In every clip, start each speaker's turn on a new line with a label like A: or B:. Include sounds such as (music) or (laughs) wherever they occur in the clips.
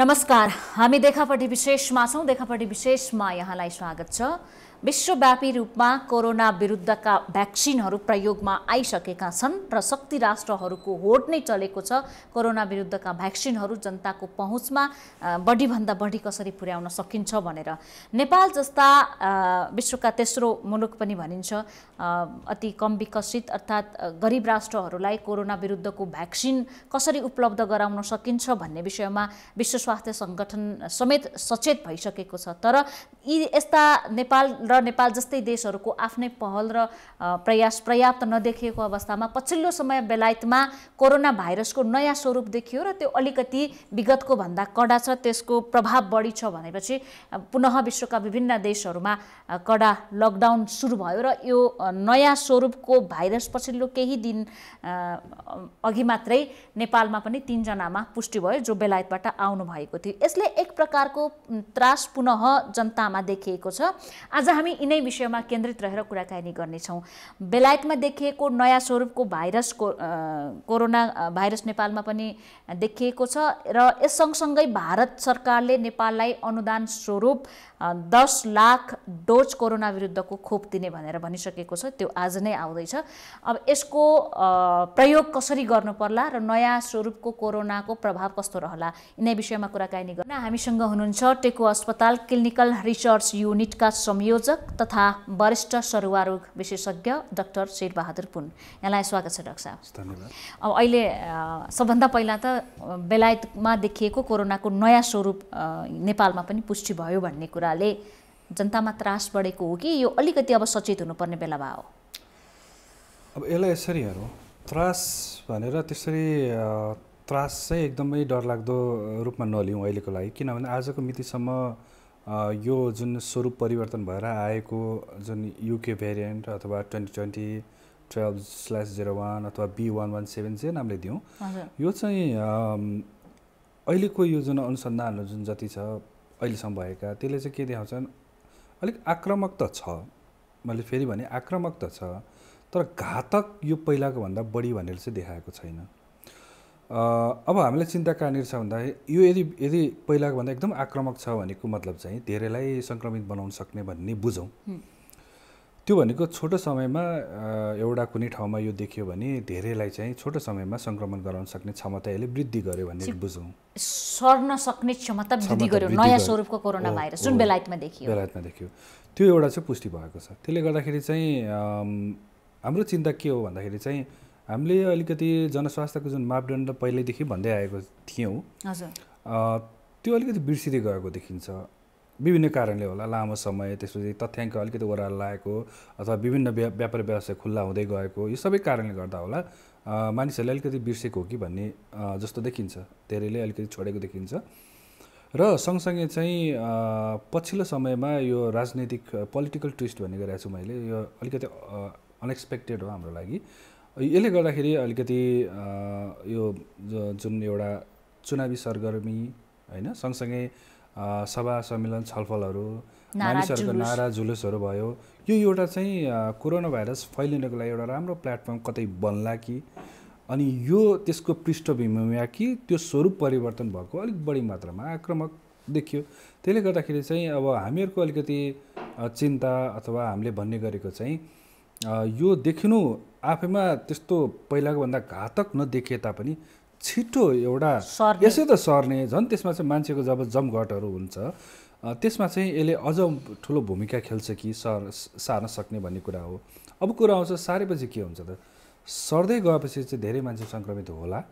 A: नमस्कार हामी देखापट्टि विशेषमा छौँ देखापट्टि विशेषमा यहाँलाई स्वागत छ विश्वव्यापी रूपमा कोरोना विरुद्धका भ्याक्सिनहरू प्रयोगमा आइसकेका छन् र शक्ति राष्ट्रहरूको होड नै चलेको छ कोरोना विरुद्धका भ्याक्सिनहरू जनताको पहुँचमा बढीभन्दा बढी कसरी पुर्याउन सकिन्छ भनेर नेपाल जस्ता विश्वका तेस्रो मुलुक पनि भनिन्छ अति कम विकसित अर्थात् गरिब राष्ट्रहरूलाई कोरोना विरुद्धको भ्याक्सिन कसरी उपलब्ध गराउन सकिन्छ भन्ने विषयमा विश्व स्वास्थ्य सङ्गठन समेत सचेत भइसकेको छ तर यी यस्ता नेपाल र नेपाल जस्तै देशहरूको आफ्नै पहल र प्रयास पर्याप्त नदेखिएको अवस्थामा पछिल्लो समय बेलायतमा कोरोना भाइरसको नयाँ स्वरूप देखियो र त्यो अलिकति विगतको भन्दा कडा छ त्यसको प्रभाव बढी छ भनेपछि पुनः विश्वका विभिन्न देशहरूमा कडा लकडाउन सुरु भयो र यो नयाँ स्वरूपको भाइरस पछिल्लो केही दिन अघि मात्रै नेपालमा पनि तिनजनामा पुष्टि भयो जो बेलायतबाट आउनुभएको थियो यसले एक प्रकारको त्रास पुनः जनतामा देखिएको छ आज हामी यिनै विषयमा केन्द्रित रहेर कुराकानी गर्नेछौँ बेलायतमा देखिएको नयाँ स्वरूपको भाइरस को कोरोना भाइरस नेपालमा पनि देखिएको छ र यस सँगसँगै भारत सरकारले नेपाललाई अनुदान स्वरूप दस लाख डोज कोरोना विरुद्धको खोप दिने भनेर भनिसकेको छ त्यो आज नै आउँदैछ अब यसको प्रयोग कसरी गर्नु पर्ला र नयाँ स्वरूपको कोरोनाको प्रभाव कस्तो रहला यिनै विषयमा कुराकानी गर्न हामीसँग हुनुहुन्छ टेको अस्पताल क्लिनिकल रिसर्च युनिटका संयोजक संयोजक तथा वरिष्ठ सरुवा रोग विशेषज्ञ डाक्टर शेरबहादुर पुन यहाँलाई स्वागत छ डाक्टर साहब अब अहिले सबभन्दा पहिला त बेलायतमा देखिएको कोरोनाको नयाँ स्वरूप नेपालमा पनि पुष्टि भयो भन्ने कुराले जनतामा त्रास बढेको हो कि यो अलिकति अब सचेत हुनुपर्ने बेला भयो
B: अब यसलाई यसरी हेरौँ त्रास भनेर त्यसरी त्रास चाहिँ एकदमै डरलाग्दो रूपमा नलिउँ अहिलेको लागि किनभने आजको मितिसम्म यो जुन स्वरूप परिवर्तन भएर आएको जुन युके भेरिएन्ट अथवा twenty twenty twelve slash zero one अथवा बी वान वान सेभेन जे नामले दिउँ यो चाहिँ अहिलेको यो जुन अनुसन्धानहरू जुन जति छ अहिलेसम्म भएका त्यसले चाहिँ के देखाउँछ अलिक आक्रामक त छ मैले फेरि भने आक्रामक त छ तर घातक यो पहिलाको भन्दा बढी भनेर चाहिँ देखाएको छैन अब हामीलाई चिन्ता कहाँनिर छ भन्दा यो यदि यदि पहिलाको भन्दा एकदम आक्रमक छ भनेको मतलब चाहिँ धेरैलाई सङ्क्रमित बनाउन सक्ने भन्ने बुझौँ त्यो भनेको छोटो समयमा एउटा कुनै ठाउँमा यो देखियो भने धेरैलाई चाहिँ छोटो समयमा सङ्क्रमण गराउन सक्ने क्षमता यसले वृद्धि गर्यो भन्ने बुझौँ
A: सर्न सक्ने क्षमता वृद्धि गर्यो नयाँ स्वरूपको कोरोना भाइरस जुन बेलायतमा देखियो
B: बेलायतमा देखियो त्यो एउटा चाहिँ पुष्टि भएको छ त्यसले गर्दाखेरि चाहिँ हाम्रो चिन्ता के हो भन्दाखेरि चाहिँ हामीले अलिकति जनस्वास्थ्यको जुन मापदण्ड पहिल्यैदेखि भन्दै आएको थियौँ त्यो अलिकति बिर्सिँदै गएको देखिन्छ विभिन्न कारणले होला लामो समय त्यसपछि तथ्याङ्क अलिकति ओह्रालो लागेको अथवा विभिन्न व्यापार व्यवसाय खुल्ला हुँदै गएको यो सबै कारणले गर्दा होला मानिसहरूले अलिकति बिर्सेको हो कि भन्ने जस्तो देखिन्छ धेरैले अलिकति छोडेको देखिन्छ र सँगसँगै चाहिँ पछिल्लो समयमा यो राजनैतिक पोलिटिकल ट्विस्ट भन्ने गरेको छु मैले यो अलिकति अनएक्सपेक्टेड हो हाम्रो लागि यसले गर्दाखेरि अलिकति यो जुन एउटा चुनावी सरगर्मी होइन सँगसँगै सभा सम्मेलन छलफलहरू मानिसहरूको नारा जुलुसहरू भयो यो एउटा चाहिँ कोरोना भाइरस फैलिनको लागि एउटा राम्रो प्लेटफर्म कतै बन्ला कि अनि यो त्यसको पृष्ठभूमिमा कि त्यो स्वरूप परिवर्तन भएको अलिक बढी मात्रामा आक्रमक देखियो त्यसले गर्दाखेरि चाहिँ अब हामीहरूको अलिकति चिन्ता अथवा हामीले भन्ने गरेको चाहिँ यो देखिनु आफैमा त्यस्तो पहिलाको भन्दा घातक नदेखिए तापनि छिटो एउटा यसै त सर्ने झन् त्यसमा चाहिँ मान्छेको जब जमघटहरू हुन्छ त्यसमा चाहिँ यसले अझ ठुलो भूमिका खेल्छ कि सर सार्न सक्ने भन्ने कुरा हो अब कुरा आउँछ सारेपछि के हुन्छ त सर्दै गएपछि चाहिँ धेरै मान्छे सङ्क्रमित होला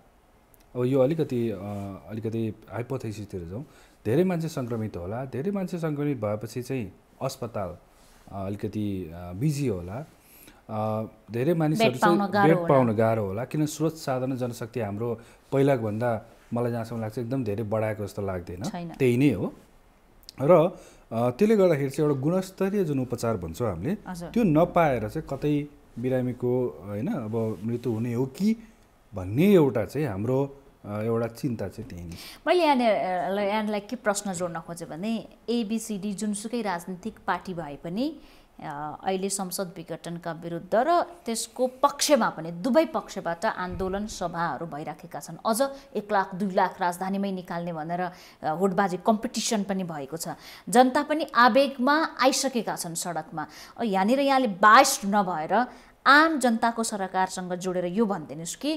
B: अब यो अलिकति अलिकति हाइपोथेसिसतिर जाउँ धेरै मान्छे सङ्क्रमित होला धेरै मान्छे सङ्क्रमित भएपछि चाहिँ अस्पताल अलिकति बिजी होला धेरै मानिसहरू चाहिँ भेट पाउन गाह्रो होला किन स्रोत साधन जनशक्ति हाम्रो पहिलाको भन्दा मलाई जहाँसम्म लाग्छ एकदम धेरै बढाएको जस्तो लाग्दैन त्यही नै हो र त्यसले गर्दाखेरि चाहिँ एउटा गुणस्तरीय जुन उपचार भन्छौँ हामीले त्यो नपाएर चाहिँ कतै बिरामीको होइन अब मृत्यु हुने हो कि भन्ने एउटा चाहिँ हाम्रो एउटा चिन्ता चाहिँ त्यही नै
A: मैले यहाँनिर यहाँलाई के प्रश्न जोड्न खोजेँ भने एबिसिडी जुनसुकै राजनीतिक पार्टी भए पनि अहिले संसद विघटनका विरुद्ध र त्यसको पक्षमा पनि दुवै पक्षबाट आन्दोलन सभाहरू भइराखेका छन् अझ एक लाख दुई लाख राजधानीमै निकाल्ने भनेर होटबाजी कम्पिटिसन पनि भएको छ जनता पनि आवेगमा आइसकेका छन् सडकमा यहाँनिर यहाँले बास्ट नभएर आम जनताको सरकारसँग जोडेर यो भनिदिनुहोस् कि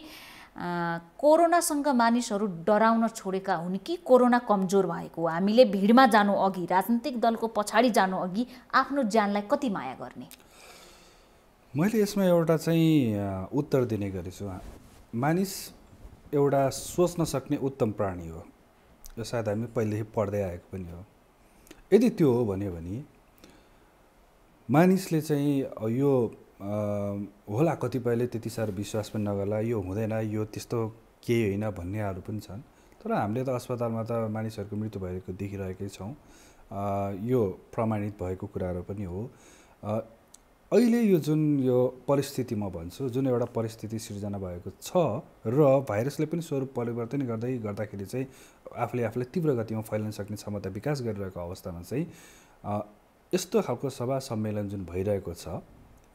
A: कोरोनासँग मानिसहरू डराउन छोडेका हुन् कि कोरोना कमजोर भएको हामीले भिडमा जानु अघि राजनीतिक दलको पछाडि जानु अघि आफ्नो ज्यानलाई कति माया गर्ने
B: मैले यसमा एउटा चाहिँ उत्तर दिने गरेछु मानिस एउटा सोच्न सक्ने उत्तम प्राणी हो यो सायद हामी पहिलेदेखि पढ्दै आएको पनि हो यदि त्यो हो भन्यो भने मानिसले चाहिँ यो होला कतिपयले त्यति साह्रो विश्वास पनि नगर्ला यो हुँदैन यो त्यस्तो केही होइन भन्नेहरू पनि छन् तर हामीले त अस्पतालमा त मानिसहरूको मृत्यु भएको देखिरहेकै छौँ यो प्रमाणित भएको कुराहरू पनि हो अहिले यो जुन यो परिस्थिति म भन्छु जुन एउटा परिस्थिति सिर्जना भएको छ र भाइरसले पनि स्वरूप परिवर्तन गर्दै गर्दाखेरि चाहिँ आफूले आफूलाई तीव्र गतिमा फैलिन सक्ने क्षमता विकास गरिरहेको अवस्थामा चाहिँ यस्तो खालको सभा सम्मेलन जुन भइरहेको छ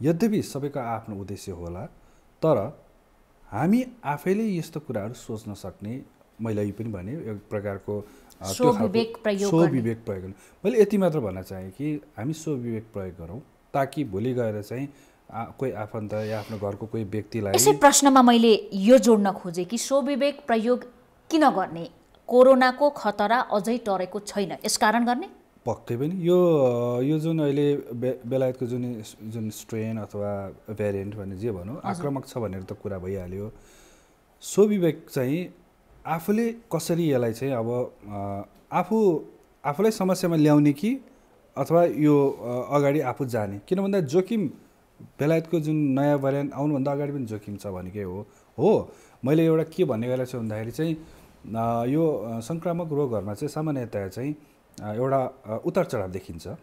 B: यद्यपि सबैको आफ्नो उद्देश्य होला तर हामी आफैले यस्तो कुराहरू सोच्न सक्ने मैले यही पनि भने एक प्रकारको त्यो स्व विवेक प्रयोग मैले यति मात्र भन्न चाहेँ कि हामी स्व विवेक प्रयोग गरौँ ताकि भोलि गएर चाहिँ कोही आफन्त या आफ्नो घरको कोही व्यक्तिलाई यसै
A: प्रश्नमा मैले यो जोड्न खोजेँ कि स्वविवेक प्रयोग किन गर्ने कोरोनाको खतरा अझै टरेको छैन यस कारण गर्ने
B: पक्कै पनि यो यो जुन अहिले बे बेलायतको जुन जुन स्ट्रेन अथवा भेरिएन्ट भने जे भनौँ आक्रमक छ भनेर त कुरा भइहाल्यो सो विवेक चाहिँ आफूले कसरी यसलाई चाहिँ अब आफू आफूलाई समस्यामा ल्याउने कि अथवा यो अगाडि आफू जाने किन भन्दा जोखिम बेलायतको जुन नयाँ भेरिएन्ट आउनुभन्दा अगाडि पनि जोखिम छ भनेकै हो हो मैले एउटा के भन्ने गरेको छु भन्दाखेरि चाहिँ यो सङ्क्रामक रोगहरूमा चाहिँ सामान्यतया चाहिँ एउटा उतार चढाव देखिन्छ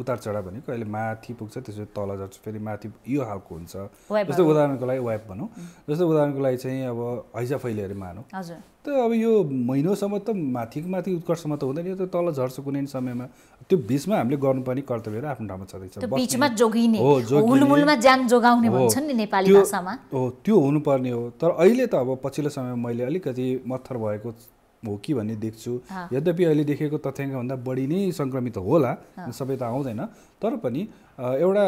B: उतार चढाव भनेको अहिले माथि पुग्छ त्यसपछि तल झर्छ फेरि माथि यो खालको हुन्छ जस्तो उदाहरणको लागि वाइप भनौँ जस्तो उदाहरणको लागि चाहिँ अब हैजा फैलिएर मानौँ त अब यो महिनोसम्म त माथिको माथि उत्कर्षमा त हुँदैन यो त तल झर्छ कुनै समयमा त्यो बिचमा हामीले गर्नुपर्ने कर्तव्य आफ्नो ठाउँमा छँदैछ त्यो हुनुपर्ने हो तर अहिले त अब पछिल्लो समयमा मैले अलिकति मत्थर भएको हो कि भन्ने देख्छु यद्यपि अहिले देखेको तथ्याङ्कभन्दा बढी नै सङ्क्रमित होला सबै त आउँदैन तर पनि एउटा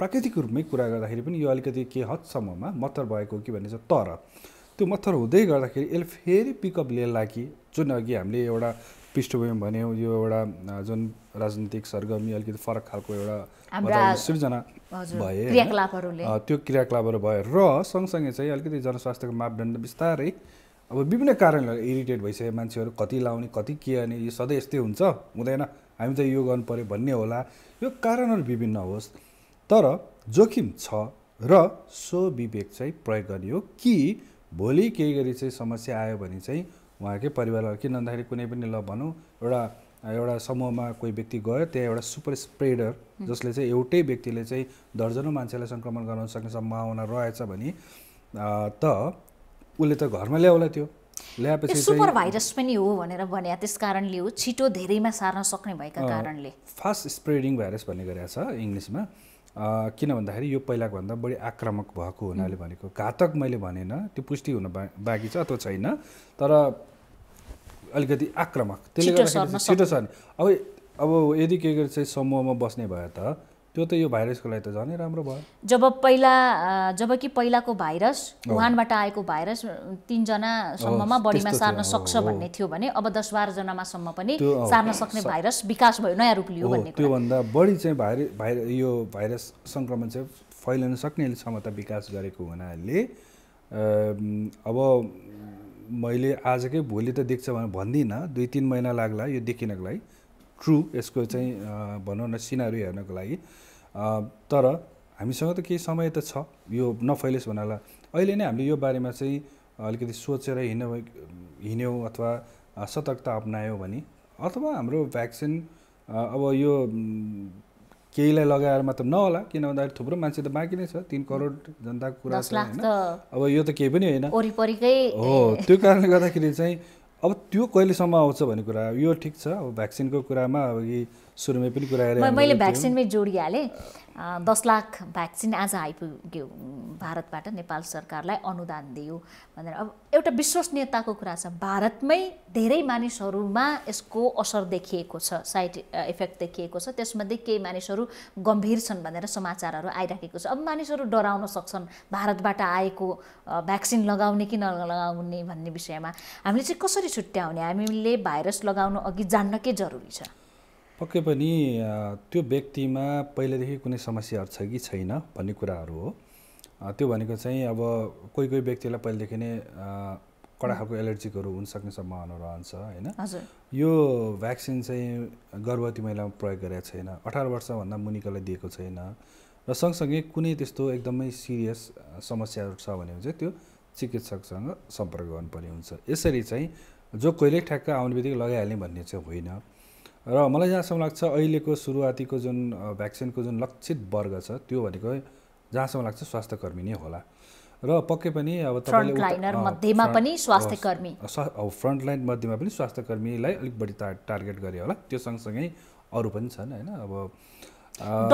B: प्राकृतिक रूपमै कुरा गर्दाखेरि पनि यो अलिकति के हदसम्ममा मत्थर भएको हो कि भन्ने छ तर त्यो मत्थर हुँदै गर्दाखेरि यसले फेरि पिकअप लिएर लागि जुन अघि हामीले एउटा पृष्ठभूमि भन्यौँ यो एउटा जुन राजनीतिक सरगर्मी अलिकति फरक खालको एउटा सिर्जना भए त्यो क्रियाकलापहरू भयो र सँगसँगै चाहिँ अलिकति जनस्वास्थ्यको मापदण्ड बिस्तारै अब विभिन्न कारणले इरिटेट भइसक्यो मान्छेहरू कति लाउने कति के अनि यो सधैँ यस्तै हुन्छ हुँदैन हामी त यो गर्नु पऱ्यो भन्ने होला यो कारणहरू विभिन्न होस् तर जोखिम छ र सो विवेक चाहिँ प्रयोग गर्ने हो कि भोलि केही गरी चाहिँ समस्या आयो भने चाहिँ उहाँकै परिवारहरू किन भन्दाखेरि कुनै पनि ल भनौँ एउटा एउटा समूहमा कोही व्यक्ति गयो त्यहाँ एउटा सुपर स्प्रेडर जसले चाहिँ एउटै व्यक्तिले चाहिँ दर्जनौँ मान्छेलाई सङ्क्रमण गराउन सक्ने सम्भावना रहेछ भने त उसले त घरमा ल्याउला त्यो ल्याएपछि सुपर भाइरस
A: पनि हो भनेर भने त्यस कारणले हो छिटो धेरैमा सार्न सक्ने भएका कारणले
B: फास्ट स्प्रेडिङ भाइरस भन्ने गरेको छ इङ्ग्लिसमा किन भन्दाखेरि यो पहिलाको भन्दा बढी आक्रामक भएको हुनाले भनेको घातक मैले भनेन त्यो पुष्टि हुन बा बाँकी छ अथवा छैन तर अलिकति आक्रामक त्यसले गर्दाखेरि छिटो छ अब अब यदि के चाहिँ समूहमा बस्ने भए त त्यो त यो भाइरसको लागि त झनै राम्रो भयो
A: जब पहिला जबकि पहिलाको भाइरस वुहानबाट आएको भाइरस तिनजनासम्ममा बढीमा सार्न सक्छ भन्ने थियो भने अब दस बाह्रजनामासम्म पनि सार्न सक्ने भाइरस विकास भयो नयाँ रूप लियो भन्ने
B: त्योभन्दा बढी चाहिँ भाइर यो भाइरस सङ्क्रमण चाहिँ फैलिन सक्ने क्षमता विकास गरेको हुनाले अब मैले आजकै भोलि त देख्छ भने भन्दिनँ दुई तिन महिना लाग्ला यो देखिनको लागि ट्रु यसको चाहिँ भनौँ न सिनारी हेर्नको लागि तर हामीसँग त केही समय त छ यो नफैलियोस् भन्नलाई अहिले नै हामीले यो बारेमा चाहिँ अलिकति सोचेर हिँड्यौँ हिँड्यौँ अथवा सतर्कता अप्नायौँ भने अथवा हाम्रो भ्याक्सिन अब यो केहीलाई लगाएर मात्र नहोला किन भन्दाखेरि थुप्रो मान्छे त बाँकी नै छ तिन करोड जनताको कुरा छ होइन अब यो त केही पनि होइन
A: हो त्यो
B: कारणले गर्दाखेरि चाहिँ अब त्यो कहिलेसम्म आउँछ भन्ने कुरा यो ठिक छ अब भ्याक्सिनको कुरामा अब सुरुमै पनि कुरा मैले भ्याक्सिनमै
A: जोडिहालेँ दस लाख भ्याक्सिन आज आइपुग्यो भारतबाट नेपाल सरकारलाई अनुदान दियो भनेर अब एउटा विश्वसनीयताको कुरा छ भारतमै धेरै मानिसहरूमा यसको असर देखिएको छ साइड इफेक्ट देखिएको छ त्यसमध्ये केही मानिसहरू गम्भीर छन् भनेर समाचारहरू आइराखेको छ अब मानिसहरू डराउन सक्छन् भारतबाट आएको भ्याक्सिन लगाउने कि नलगाउने भन्ने विषयमा हामीले चाहिँ कसरी छुट्याउने हामीले भाइरस लगाउनु अघि जान्नकै जरुरी छ
B: पक्कै पनि त्यो व्यक्तिमा पहिलेदेखि कुनै समस्याहरू छ कि छैन भन्ने कुराहरू हो त्यो भनेको चाहिँ अब कोही कोही व्यक्तिलाई पहिलेदेखि नै कडा खालको एलर्जिकहरू हुनसक्ने सम्भावना रहन्छ होइन यो भ्याक्सिन चाहिँ गर्भवती महिलामा प्रयोग गरेको छैन अठार वर्षभन्दा मुनिकोलाई दिएको छैन र सँगसँगै कुनै त्यस्तो एकदमै सिरियस समस्याहरू छ भने चाहिँ त्यो चिकित्सकसँग सम्पर्क गर्नुपर्ने हुन्छ यसरी चाहिँ जो कोहीले ठ्याक्क आउने बित्तिकै लगाइहाल्ने भन्ने चाहिँ होइन र मलाई जहाँसम्म लाग्छ अहिलेको सुरुवातीको जुन भ्याक्सिनको जुन लक्षित वर्ग छ त्यो भनेको जहाँसम्म लाग्छ स्वास्थ्यकर्मी नै होला र पक्कै पनि अब मध्येमा पनि स्वास्थ्यकर्मी फ्रन्टलाइन मध्येमा पनि स्वास्थ्यकर्मीलाई अलिक बढी टा टार्गेट गरे होला त्यो सँगसँगै अरू पनि छन् होइन अब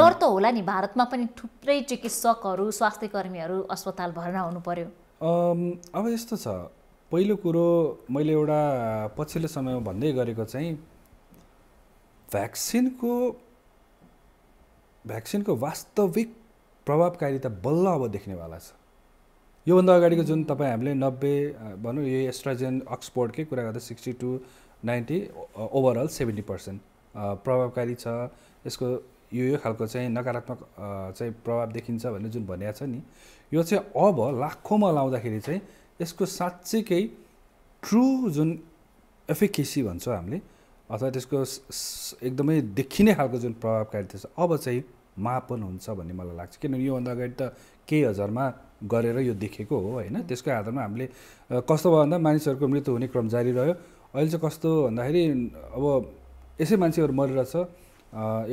B: डर
A: त होला नि भारतमा पनि थुप्रै चिकित्सकहरू स्वास्थ्य कर्मीहरू अस्पताल भर्ना हुनु पर्यो
B: अब यस्तो छ पहिलो कुरो मैले एउटा पछिल्लो समयमा भन्दै गरेको चाहिँ भ्याक्सिनको भ्याक्सिनको वास्तविक प्रभावकारिता बल्ल अब देख्नेवाला छ योभन्दा अगाडिको जुन तपाईँ हामीले नब्बे भनौँ यो एस्ट्राजेन अक्सफोर्डकै कुरा गर्दा sixty two ninety overall seventy percent प्रभावकारी छ यसको यो यो खालको चाहिँ नकारात्मक चाहिँ प्रभाव देखिन्छ भन्ने जुन भनिएको छ नि यो चाहिँ अब लाखौँमा लाउँदाखेरि चाहिँ यसको केही ट्रु जुन एफिकेसी भन्छौँ हामीले अथवा त्यसको एकदमै देखिने खालको जुन प्रभावकारी थियो अब चाहिँ मापन हुन्छ भन्ने मलाई लाग्छ किनभने योभन्दा अगाडि त केही हजारमा गरेर यो देखेको हो होइन त्यसको आधारमा हामीले कस्तो भयो भन्दा मानिसहरूको मृत्यु हुने क्रम जारी रह्यो अहिले चाहिँ कस्तो भन्दाखेरि अब यसै मान्छेहरू मरिरहेछ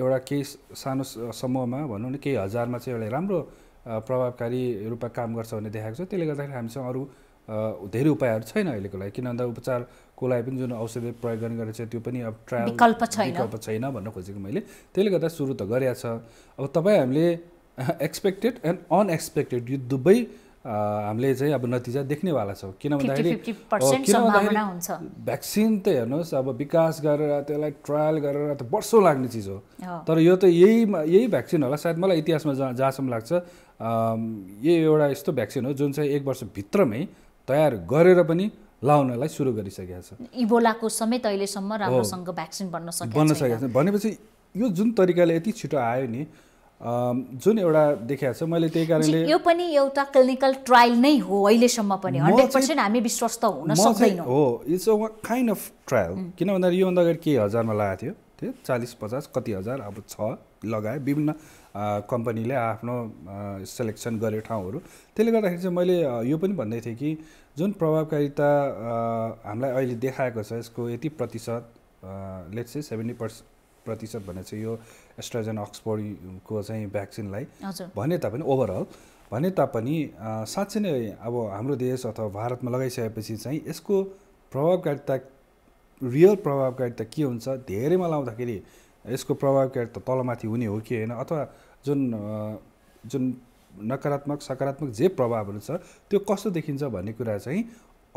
B: एउटा केही सानो समूहमा भनौँ न केही हजारमा चाहिँ एउटा राम्रो प्रभावकारी रूपमा काम गर्छ भन्ने देखाएको छ त्यसले गर्दाखेरि हामीसँग अरू धेरै उपायहरू छैन अहिलेको लागि किन भन्दा उपचारको लागि पनि जुन औषधि प्रयोग गर्ने गरेको छ त्यो पनि अब ट्रायल विकल्प छैन विकल्प छैन भन्न खोजेको मैले त्यसले गर्दा सुरु त गरेको छ अब तपाईँ हामीले एक्सपेक्टेड एन्ड अनएक्सपेक्टेड यो दुवै हामीले चाहिँ अब नतिजा देख्नेवाला छौँ किन भन्दाखेरि किन भन्दाखेरि भ्याक्सिन त हेर्नुहोस् अब विकास गरेर त्यसलाई ट्रायल गरेर त वर्षौँ लाग्ने चिज हो तर यो त यही यही भ्याक्सिन होला सायद मलाई इतिहासमा जहाँ जहाँसम्म लाग्छ यही एउटा यस्तो भ्याक्सिन हो जुन चाहिँ एक वर्षभित्रमै तयार गरेर पनि लाउनलाई सुरु गरिसकेको छ
A: इबोलाको समेत अहिलेसम्म राम्रोसँग भ्याक्सिन बन्न सकेको बन्न सकेको
B: छ भनेपछि यो जुन तरिकाले यति छिटो आयो नि जुन एउटा देखाएको छ मैले त्यही कारणले यो
A: पनि एउटा क्लिनिकल ट्रायल नै हो अहिलेसम्म पनि हन्ड्रेड हामी विश्वस्त हुन
B: हो it's a kind of trial किन भन्दाखेरि योभन्दा अगाडि केही हजारमा लगाएको थियो त्यो चालिस पचास कति हजार अब छ लगाए विभिन्न कम्पनीले आफ्नो सेलेक्सन गरे ठाउँहरू त्यसले गर्दाखेरि चाहिँ मैले यो पनि भन्दै थिएँ कि जुन प्रभावकारिता हामीलाई अहिले देखाएको छ यसको यति प्रतिशत लेट्स चाहिँ सेभेन्टी पर्स प्रतिशत भने चाहिँ यो एस्ट्राजेन अक्सफोर्डको चाहिँ भ्याक्सिनलाई भने तापनि ओभरअल भने तापनि साँच्चै नै अब हाम्रो देश अथवा भारतमा लगाइसकेपछि चाहिँ यसको प्रभावकारिता रियल प्रभावकारिता के हुन्छ धेरैमा लाउँदाखेरि यसको प्रभावकारिता तलमाथि हुने हो कि होइन अथवा जुन जुन नकारात्मक सकारात्मक जे प्रभावहरू छ त्यो कस्तो देखिन्छ भन्ने कुरा चाहिँ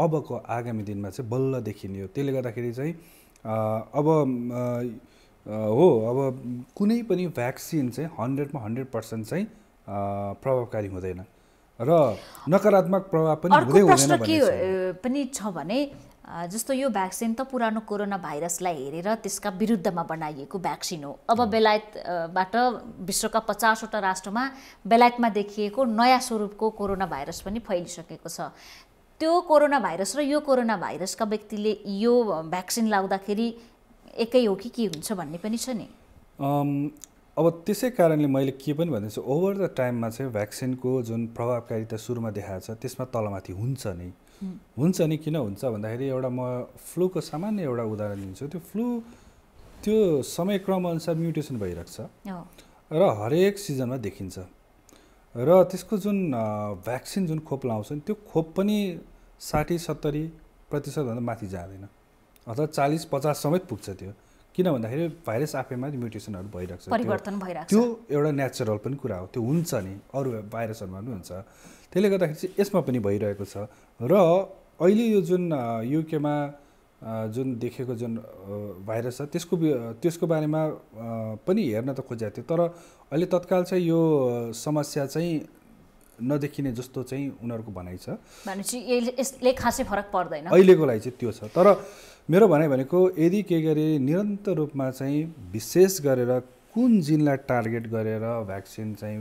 B: अबको आगामी दिनमा चाहिँ बल्ल देखिने हो त्यसले गर्दाखेरि चाहिँ अब हो अब कुनै पनि भ्याक्सिन चाहिँ हन्ड्रेडमा हन्ड्रेड पर्सेन्ट चाहिँ प्रभावकारी हुँदैन र नकारात्मक प्रभाव पनि हुँदै प्रश्न के
A: पनि छ भने जस्तो यो भ्याक्सिन त पुरानो कोरोना भाइरसलाई हेरेर त्यसका विरुद्धमा बनाइएको भ्याक्सिन हो अब बेलायतबाट विश्वका पचासवटा राष्ट्रमा बेलायतमा देखिएको नयाँ स्वरूपको कोरोना भाइरस पनि फैलिसकेको छ त्यो कोरोना भाइरस र यो कोरोना भाइरसका व्यक्तिले यो भ्याक्सिन लाउँदाखेरि एकै हो कि के हुन्छ भन्ने पनि छ नि
B: अब त्यसै कारणले मैले के पनि भन्दैछु ओभर द टाइममा चाहिँ भ्याक्सिनको जुन प्रभावकारिता सुरुमा देखाएको छ त्यसमा तलमाथि हुन्छ नि हुन्छ नि किन हुन्छ भन्दाखेरि एउटा म फ्लूको सामान्य एउटा उदाहरण दिन्छु त्यो फ्लू त्यो समयक्रम अनुसार म्युटेसन भइरहेको छ र हरेक सिजनमा देखिन्छ र त्यसको जुन भ्याक्सिन जुन खोप लाउँछ नि त्यो खोप पनि साठी सत्तरी प्रतिशतभन्दा माथि जाँदैन अथवा चालिस पचाससम्म पुग्छ त्यो किन भन्दाखेरि भाइरस आफैमा म्युटेसनहरू भइरहेको छ परिवर्तन भइरहेको त्यो एउटा नेचुरल पनि कुरा हो त्यो हुन्छ नि अरू भाइरसहरूमा पनि हुन्छ त्यसले गर्दाखेरि चाहिँ यसमा पनि भइरहेको छ र अहिले यो जुन युकेमा जुन देखेको जुन भाइरस छ त्यसको त्यसको बारेमा पनि हेर्न त खोजेको थियो तर अहिले तत्काल चाहिँ यो समस्या चाहिँ नदेखिने जस्तो चाहिँ उनीहरूको भनाइ छ
A: भनेपछि यसले खासै फरक पर्दैन अहिलेको
B: लागि चाहिँ त्यो छ तर मेरो भनाइ भनेको यदि के गरी निरन्तर रूपमा चाहिँ विशेष गरेर कुन जिनलाई टार्गेट गरेर भ्याक्सिन चाहिँ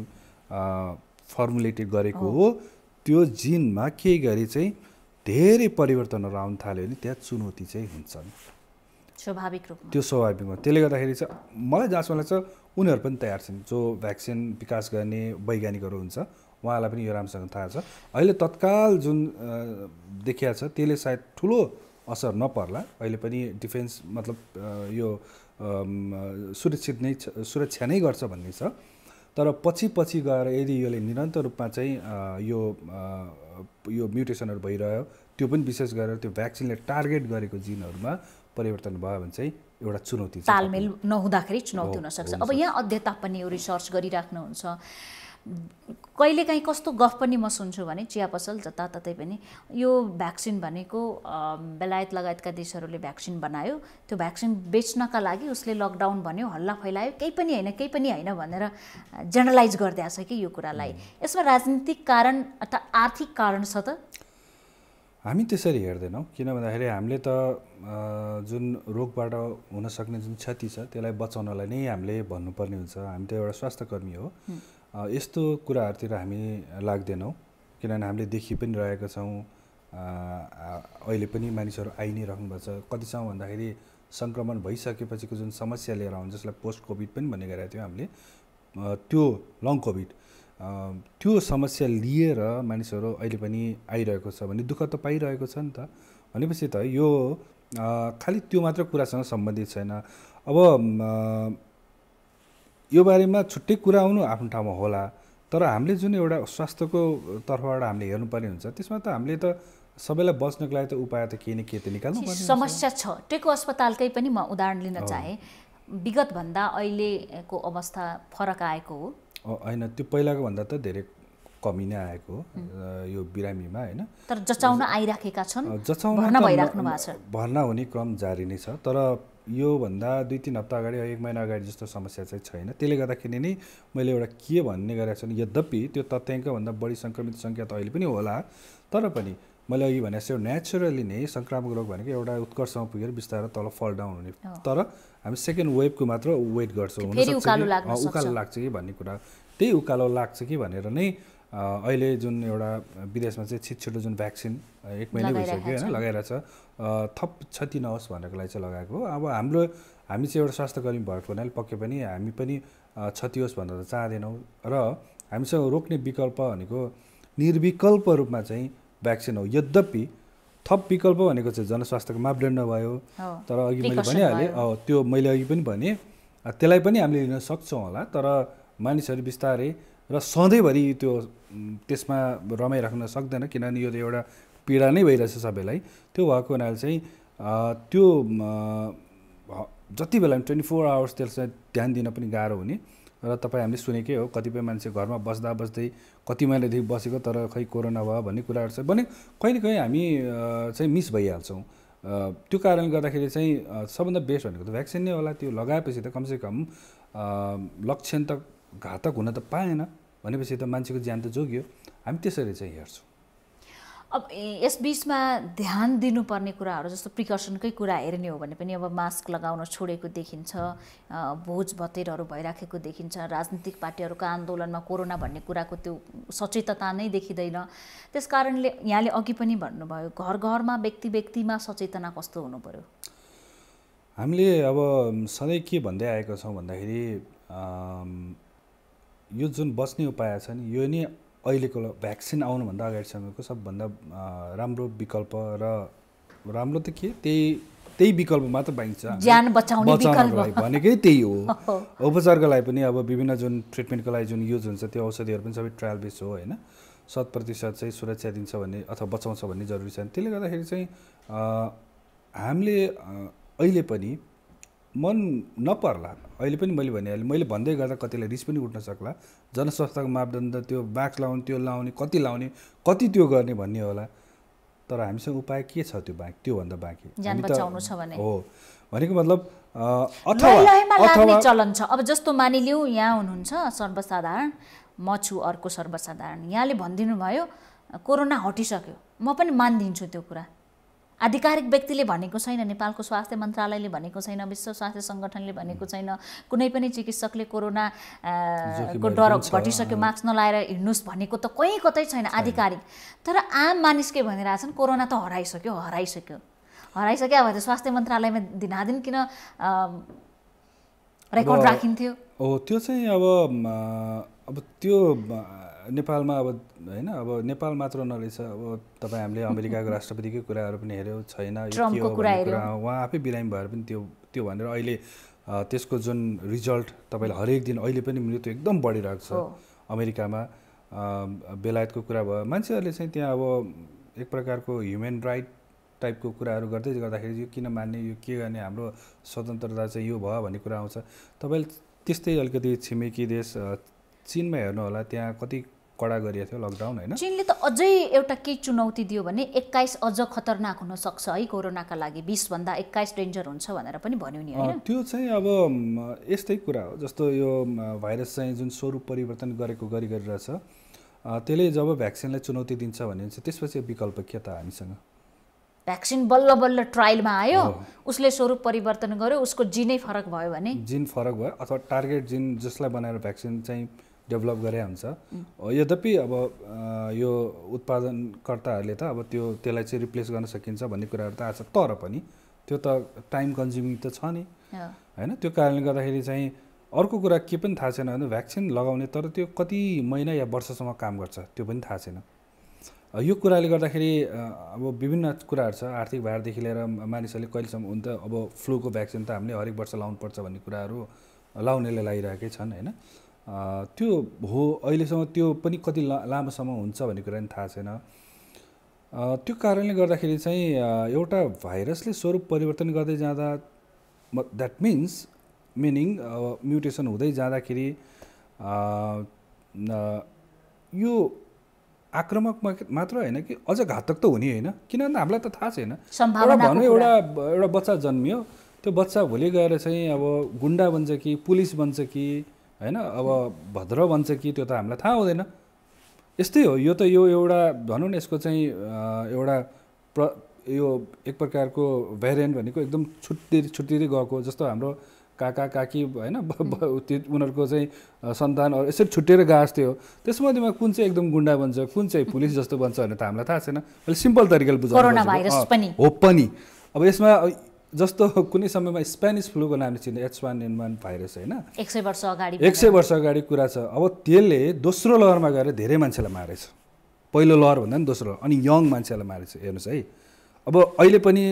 B: फर्मुलेटेड गरेको हो त्यो जिनमा के गरी चाहिँ धेरै परिवर्तनहरू आउन थाल्यो भने त्यहाँ चुनौती चाहिँ हुन्छन्
A: स्वाभाविक रूपमा त्यो
B: स्वाभाविकमा त्यसले गर्दाखेरि चाहिँ मलाई जहाँसम्म लाग्छ उनीहरू पनि तयार छन् जो भ्याक्सिन विकास गर्ने वैज्ञानिकहरू हुन्छ उहाँलाई पनि यो राम्रोसँग थाहा छ अहिले तत्काल जुन देखिया छ त्यसले सायद ठुलो असर नपर्ला अहिले पनि डिफेन्स मतलब यो सुरक्षित नै सुरक्षा नै गर्छ भन्ने छ तर पछि पछि गएर यदि यसले निरन्तर रूपमा चाहिँ यो यो म्युटेसनहरू भइरह्यो त्यो पनि विशेष गरेर त्यो भ्याक्सिनले टार्गेट गरेको जिनहरूमा परिवर्तन भयो भने चाहिँ एउटा चुनौती
A: तालमेल नहुँदाखेरि चुनौती हुनसक्छ अब यहाँ अध्यता पनि रिसर्च गरिराख्नुहुन्छ कहिलेकाहीँ कस्तो गफ पनि म सुन्छु भने चिया पसल जताततै पनि यो भ्याक्सिन भनेको बेलायत लगायतका देशहरूले भ्याक्सिन बनायो त्यो भ्याक्सिन बेच्नका लागि उसले लकडाउन भन्यो हल्ला फैलायो केही पनि होइन केही पनि होइन भनेर जेनरलाइज गरिदिएको छ कि यो कुरालाई यसमा राजनीतिक कारण अथवा आर्थिक कारण छ त
B: हामी त्यसरी हेर्दैनौँ किन भन्दाखेरि हामीले त जुन रोगबाट हुनसक्ने जुन क्षति छ त्यसलाई बचाउनलाई नै हामीले भन्नुपर्ने हुन्छ हामी त एउटा स्वास्थ्यकर्मी हो यस्तो कुराहरूतिर हामी लाग्दैनौँ किनभने हामीले देखि पनि रहेका छौँ अहिले पनि मानिसहरू आइ नै रहनु छ कति ठाउँ भन्दाखेरि सङ्क्रमण भइसकेपछिको जुन समस्या लिएर आउँछ जसलाई पोस्ट कोभिड पनि भन्ने गरेका थियौँ हामीले त्यो लङ कोभिड त्यो समस्या लिएर मानिसहरू अहिले पनि आइरहेको छ भने दुःख त पाइरहेको छ नि त भनेपछि त यो खालि त्यो मात्र कुरासँग सम्बन्धित छैन अब यो बारेमा छुट्टै कुरा आउनु आफ्नो ठाउँमा होला तर हामीले जुन एउटा स्वास्थ्यको तर्फबाट हामीले हेर्नुपर्ने हुन्छ त्यसमा त हामीले त सबैलाई बस्नको लागि त उपाय त के नै केही त निकाल्नु समस्या
A: छ टेको अस्पतालकै पनि म उदाहरण लिन चाहेँ विगतभन्दा अहिलेको अवस्था फरक आएको
B: हो होइन त्यो पहिलाको भन्दा त धेरै कमी नै आएको हो यो बिरामीमा होइन
A: तर जचाउन आइराखेका छन् जचाउन
B: भर्ना हुने क्रम जारी नै छ तर योभन्दा दुई तिन हप्ता अगाडि एक महिना अगाडि जस्तो समस्या चाहिँ छैन त्यसले गर्दाखेरि नै मैले एउटा के भन्ने गरेको छु यद्यपि त्यो तथ्याङ्कभन्दा बढी सङ्क्रमित सङ्ख्या त अहिले पनि होला तर पनि मैले अघि भनेको छु नेचुरली नै सङ्क्रामक रोग भनेको एउटा उत्कर्षमा पुगेर बिस्तारै तल फल डाउन हुने तर हामी सेकेन्ड वेभको मात्र वेट गर्छौँ उकालो लाग्छ कि भन्ने कुरा त्यही उकालो लाग्छ कि भनेर नै अहिले जुन एउटा विदेशमा चाहिँ छिट छिटो जुन भ्याक्सिन एक महिना भइसक्यो होइन लगाइरहेको छ थप क्षति नहोस् भनेको लागि चाहिँ लगाएको अब हाम्रो हामी चाहिँ एउटा स्वास्थ्यकर्मी भएको हुनाले पक्कै पनि हामी पनि क्षति होस् भनेर चाहँदैनौँ र हामीसँग रोक्ने विकल्प भनेको निर्विकल्प रूपमा चाहिँ भ्याक्सिन हो यद्यपि थप विकल्प भनेको चाहिँ जनस्वास्थ्यको मापदण्ड भयो तर अघि मैले भनिहालेँ त्यो मैले अघि पनि भनेँ त्यसलाई पनि हामीले लिन सक्छौँ होला तर मानिसहरू बिस्तारै र सधैँभरि त्यो त्यसमा रमाइराख्न सक्दैन किनभने यो त एउटा पीडा नै भइरहेछ सबैलाई त्यो भएको हुनाले चाहिँ त्यो जति बेला ट्वेन्टी फोर आवर्स त्यसलाई ध्यान दिन पनि गाह्रो हुने र तपाईँ हामीले सुनेकै हो कतिपय मान्छे घरमा बस्दा बस्दै कति महिनादेखि बसेको तर खै कोरोना भयो भन्ने कुराहरू चाहिँ भने कहिले कहीँ हामी चाहिँ मिस भइहाल्छौँ त्यो कारणले गर्दाखेरि चाहिँ सबभन्दा बेस्ट भनेको त भ्याक्सिन नै होला त्यो लगाएपछि त कमसेकम लक्षण त घातक हुन त पाएन भनेपछि त मान्छेको ज्यान त जोगियो हामी त्यसरी चाहिँ हेर्छौँ
A: अब यस बिचमा ध्यान दिनुपर्ने कुराहरू जस्तो प्रिकसनकै कुरा हेर्ने हो भने पनि अब मास्क लगाउन छोडेको देखिन्छ भोज भतेरहरू भइराखेको देखिन्छ राजनीतिक पार्टीहरूको आन्दोलनमा कोरोना भन्ने कुराको त्यो सचेतता नै देखिँदैन त्यस कारणले यहाँले अघि पनि भन्नुभयो घर घरमा व्यक्ति व्यक्तिमा सचेतना कस्तो हुनु पऱ्यो
B: हामीले अब सधैँ के भन्दै आएका छौँ भन्दाखेरि यो जुन बच्ने उपाय छ नि यो नै अहिलेको भ्याक्सिन आउनुभन्दा अगाडिसम्मको सबभन्दा राम्रो विकल्प र राम्रो त के त्यही त्यही विकल्प मात्र पाइन्छ ज्यान
A: बचाउने भनेकै
B: त्यही (laughs) हो उपचारको लागि पनि अब विभिन्न जुन ट्रिटमेन्टको लागि जुन युज हुन्छ त्यो औषधिहरू पनि सबै ट्रायल बेस हो होइन शत प्रतिशत चाहिँ सुरक्षा दिन्छ भन्ने अथवा बचाउँछ भन्ने जरुरी छ त्यसले गर्दाखेरि चाहिँ हामीले अहिले पनि मन नपर्ला अहिले पनि मैले भनिहालेँ मैले भन्दै गर्दा कतिलाई रिस पनि उठ्न सक्ला जनस्वास्थ्यको मापदण्ड त्यो बाक्स लाउने त्यो लाउने कति लाउने कति त्यो गर्ने भन्ने होला तर हामीसँग उपाय के छ त्यो बाँकी त्योभन्दा बाँकी हो भनेको मतलब अथवा
A: चलन छ अब जस्तो मानिलिउँ यहाँ हुनुहुन्छ सर्वसाधारण म छु अर्को सर्वसाधारण यहाँले भनिदिनु भयो कोरोना हटिसक्यो म पनि मानिदिन्छु त्यो कुरा आधिकारिक व्यक्तिले भनेको छैन नेपालको स्वास्थ्य मन्त्रालयले भनेको छैन विश्व स्वास्थ्य सङ्गठनले भनेको छैन कुनै पनि चिकित्सकले कोरोना को डर घटिसक्यो मास्क नलाएर हिँड्नुहोस् भनेको त कहीँ कतै छैन आधिकारिक तर आम मानिसकै भनिरहेछन् कोरोना त हराइसक्यो हराइसक्यो हराइसक्यो अब त स्वास्थ्य मन्त्रालयमा दिनादिन किन
B: रेकर्ड राखिन्थ्यो हो त्यो चाहिँ अब अब त्यो नेपालमा अब होइन अब नेपाल मात्र नरहेछ अब तपाईँ हामीले अमेरिकाको (laughs) राष्ट्रपतिकै कुराहरू पनि हेऱ्यौँ छैन उहाँ आफै बिरामी भएर पनि त्यो त्यो भनेर अहिले त्यसको जुन रिजल्ट तपाईँले हरेक दिन अहिले पनि मृत्यु एकदम बढिरहेको छ अमेरिकामा बेलायतको कुरा भयो मान्छेहरूले चाहिँ त्यहाँ अब एक प्रकारको ह्युमेन राइट टाइपको कुराहरू गर्दै गर्दाखेरि यो किन मान्ने यो के गर्ने हाम्रो स्वतन्त्रता चाहिँ यो भयो भन्ने कुरा आउँछ तपाईँले त्यस्तै अलिकति छिमेकी देश चिनमा हेर्नुहोला त्यहाँ कति कडा गरिएको थियो लकडाउन होइन
A: चिनले त अझै एउटा केही चुनौती दियो भने एक्काइस अझ खतरनाक हुनसक्छ है कोरोनाका लागि बिसभन्दा एक्काइस डेन्जर हुन्छ भनेर पनि भन्यो नि
B: त्यो चाहिँ अब यस्तै कुरा हो जस्तो यो भाइरस चाहिँ जुन स्वरूप परिवर्तन गरेको गरी गरिरहेछ त्यसले जब भ्याक्सिनलाई चुनौती दिन्छ भने चाहिँ त्यसपछि विकल्प के त हामीसँग
A: भ्याक्सिन बल्ल बल्ल ट्रायलमा आयो उसले स्वरूप परिवर्तन गर्यो उसको जिनै फरक भयो भने
B: जिन फरक भयो अथवा टार्गेट जिन जसलाई बनाएर भ्याक्सिन चाहिँ डेभलप गरे हुन्छ यद्यपि अब यो उत्पादनकर्ताहरूले त अब त्यो त्यसलाई चाहिँ रिप्लेस गर्न सकिन्छ भन्ने कुराहरू त आएको छ तर पनि त्यो त टाइम कन्ज्युमिङ त छ नि होइन त्यो कारणले गर्दाखेरि चाहिँ अर्को कुरा के पनि थाहा छैन भने भ्याक्सिन लगाउने तर त्यो कति महिना या वर्षसम्म काम गर्छ त्यो पनि थाहा छैन यो कुराले गर्दाखेरि अब विभिन्न कुराहरू छ आर्थिक भारदेखि लिएर मानिसहरूले कहिलेसम्म हुन त अब फ्लूको भ्याक्सिन त हामीले हरेक वर्ष लाउनुपर्छ भन्ने कुराहरू लाउनेले लगाइरहेकै छन् होइन त्यो हो अहिलेसम्म त्यो पनि कति ला लामोसम्म हुन्छ भन्ने कुरा नि थाहा छैन त्यो कारणले गर्दाखेरि चाहिँ एउटा भाइरसले स्वरूप परिवर्तन गर्दै जाँदा द्याट मिन्स मिनिङ म्युटेसन हुँदै जाँदाखेरि यो आक्रमक मात्र होइन कि अझ घातक त हुने होइन किनभने हामीलाई त थाहा छैन एउटा भनौँ एउटा एउटा बच्चा जन्मियो त्यो बच्चा भोलि गएर चाहिँ अब गुन्डा बन्छ कि पुलिस बन्छ कि होइन अब भद्र भन्छ कि त्यो त हामीलाई थाहा हुँदैन यस्तै हो यो त यो एउटा भनौँ न यसको चाहिँ एउटा प्र यो एक प्रकारको भेरिएन्ट भनेको एकदम छुट्टी छुट्टिँदै गएको जस्तो हाम्रो काका काकी होइन उनीहरूको चाहिँ सन्तानहरू यसरी छुट्टिएर गएको जस्तै हो त्यसमध्येमा कुन चाहिँ एकदम गुन्डा बन्छ कुन चाहिँ पुलिस जस्तो बन्छ भनेर त हामीलाई थाहा छैन मैले सिम्पल तरिकाले बुझाउनु हो पनि अब यसमा जस्तो कुनै समयमा स्पेनिस फ्लूको नामले चिन्ने H one N one virus होइन
A: एक सय वर्ष अगाडि एक
B: सय वर्ष अगाडि कुरा छ अब त्यसले दोस्रो लहरमा गएर धेरै मान्छेलाई मारेछ पहिलो लहर भन्दा पनि दोस्रो अनि यङ मान्छेलाई मारेछ हेर्नुहोस् है अब अहिले पनि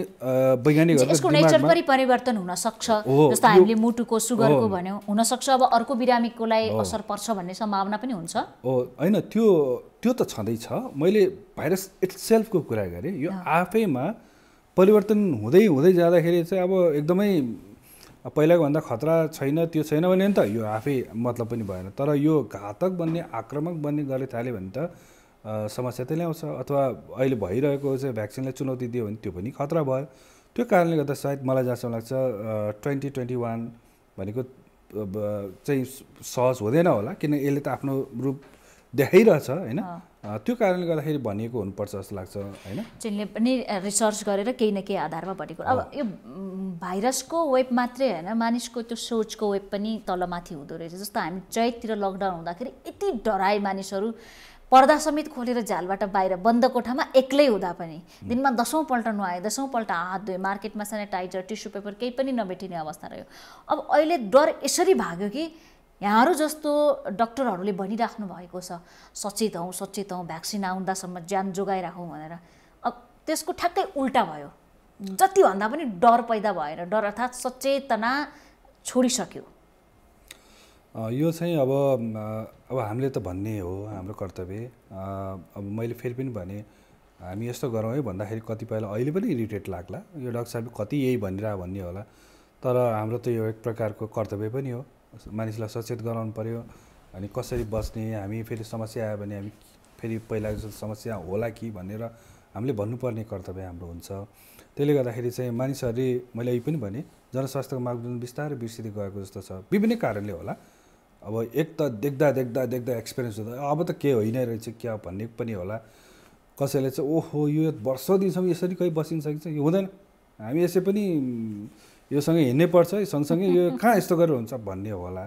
B: वैज्ञानिकहरू
A: परिवर्तन हुन सक्छ जस्तो हामीले मुटुको सुगरको हुनसक्छ अब अर्को बिरामीकोलाई असर पर्छ भन्ने सम्भावना पनि हुन्छ
B: हो होइन त्यो त्यो त छँदैछ मैले भाइरस इट्सेल्फको कुरा गरेँ यो आफैमा परिवर्तन हुँदै हुँदै जाँदाखेरि चाहिँ अब एकदमै पहिलाको भन्दा खतरा छैन त्यो छैन भने नि त यो आफै मतलब पनि भएन तर यो घातक बन्ने आक्रमक बन्ने गरे थाल्यो भने त समस्या त ल्याउँछ अथवा अहिले भइरहेको चाहिँ भ्याक्सिनलाई चुनौती दियो भने त्यो पनि खतरा भयो त्यो कारणले गर्दा सायद मलाई जहाँसम्म लाग्छ ट्वेन्टी ट्वेन्टी वान भनेको चाहिँ सहज हुँदैन होला किन यसले त आफ्नो रूप देखाइरहेछ होइन त्यो कारणले गर्दाखेरि भनिएको हुनुपर्छ जस्तो लाग्छ होइन
A: चिनले पनि रिसर्च गरेर केही न केही आधारमा भनेको अब यो भाइरसको वेब मात्रै होइन मानिसको त्यो सोचको वेब पनि तलमाथि हुँदो रहेछ जस्तो हामी चैततिर लकडाउन हुँदाखेरि यति डराए मानिसहरू पर्दा समेत खोलेर झालबाट बाहिर बन्द कोठामा एक्लै हुँदा पनि दिनमा दसौँपल्ट नुहाए दसौँपल्ट हात धोए मार्केटमा सेनिटाइजर टिस्यु पेपर केही पनि नभेटिने अवस्था रह्यो अब अहिले डर यसरी भाग्यो कि यहाँहरू जस्तो डक्टरहरूले भनिराख्नु भएको छ सचेत हौँ सचेत हौँ भ्याक्सिन आउँदासम्म ज्यान जोगाइराखौँ भनेर अब त्यसको ठ्याक्कै उल्टा भयो जतिभन्दा पनि डर पैदा भएर डर अर्थात् सचेतना छोडिसक्यो
B: यो चाहिँ अब अब हामीले त भन्ने हो हाम्रो कर्तव्य अब मैले फेरि पनि भने हामी यस्तो गरौँ है भन्दाखेरि कतिपयलाई अहिले पनि इरिटेट लाग्ला यो डक्टर साहब कति यही भनिरह भन्ने होला तर हाम्रो त यो एक प्रकारको कर्तव्य पनि हो मानिसलाई सचेत गराउनु पऱ्यो अनि कसरी बस्ने हामी फेरि समस्या आयो भने हामी फेरि पहिला जस्तो समस्या होला कि भनेर हामीले भन्नुपर्ने कर्तव्य हाम्रो हुन्छ त्यसले गर्दाखेरि चाहिँ मानिसहरूले मैले यही पनि भनेँ जनस्वास्थ्यको मापदण्ड बिस्तारै बिर्सिँदै गएको जस्तो छ विभिन्न कारणले होला अब एक त देख्दा देख्दा देख्दा एक्सपिरियन्स हुँदा अब त के होइन रहेछ क्या भन्ने पनि होला कसैले चाहिँ ओहो यो दिनसम्म यसरी कहीँ बसिन सकिन्छ यो हुँदैन हामी यसै पनि योसँगै हिँड्नै पर्छ सँगसँगै यो (laughs) कहाँ यस्तो गरेर हुन्छ भन्ने होला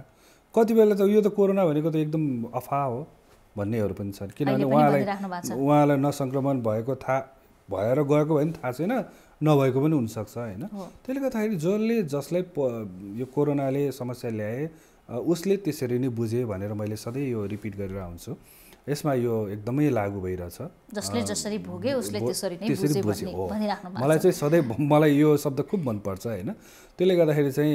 B: कति बेला त यो त कोरोना भनेको त एकदम अफा हो भन्नेहरू पनि छन् किनभने उहाँलाई उहाँलाई नसङ्क्रमण भएको थाहा भएर गएको भए पनि थाहा छैन नभएको पनि हुनसक्छ होइन त्यसले गर्दाखेरि जसले जसलाई यो कोरोनाले समस्या ल्याए उसले त्यसरी नै बुझे भनेर मैले सधैँ यो रिपिट गरेर आउँछु यसमा यो एकदमै लागू भइरहेछ जसले
A: जसरी भोगे उसले त्यसरी नै मलाई चाहिँ
B: सधैँ मलाई यो शब्द खुब मनपर्छ होइन त्यसले गर्दाखेरि चाहिँ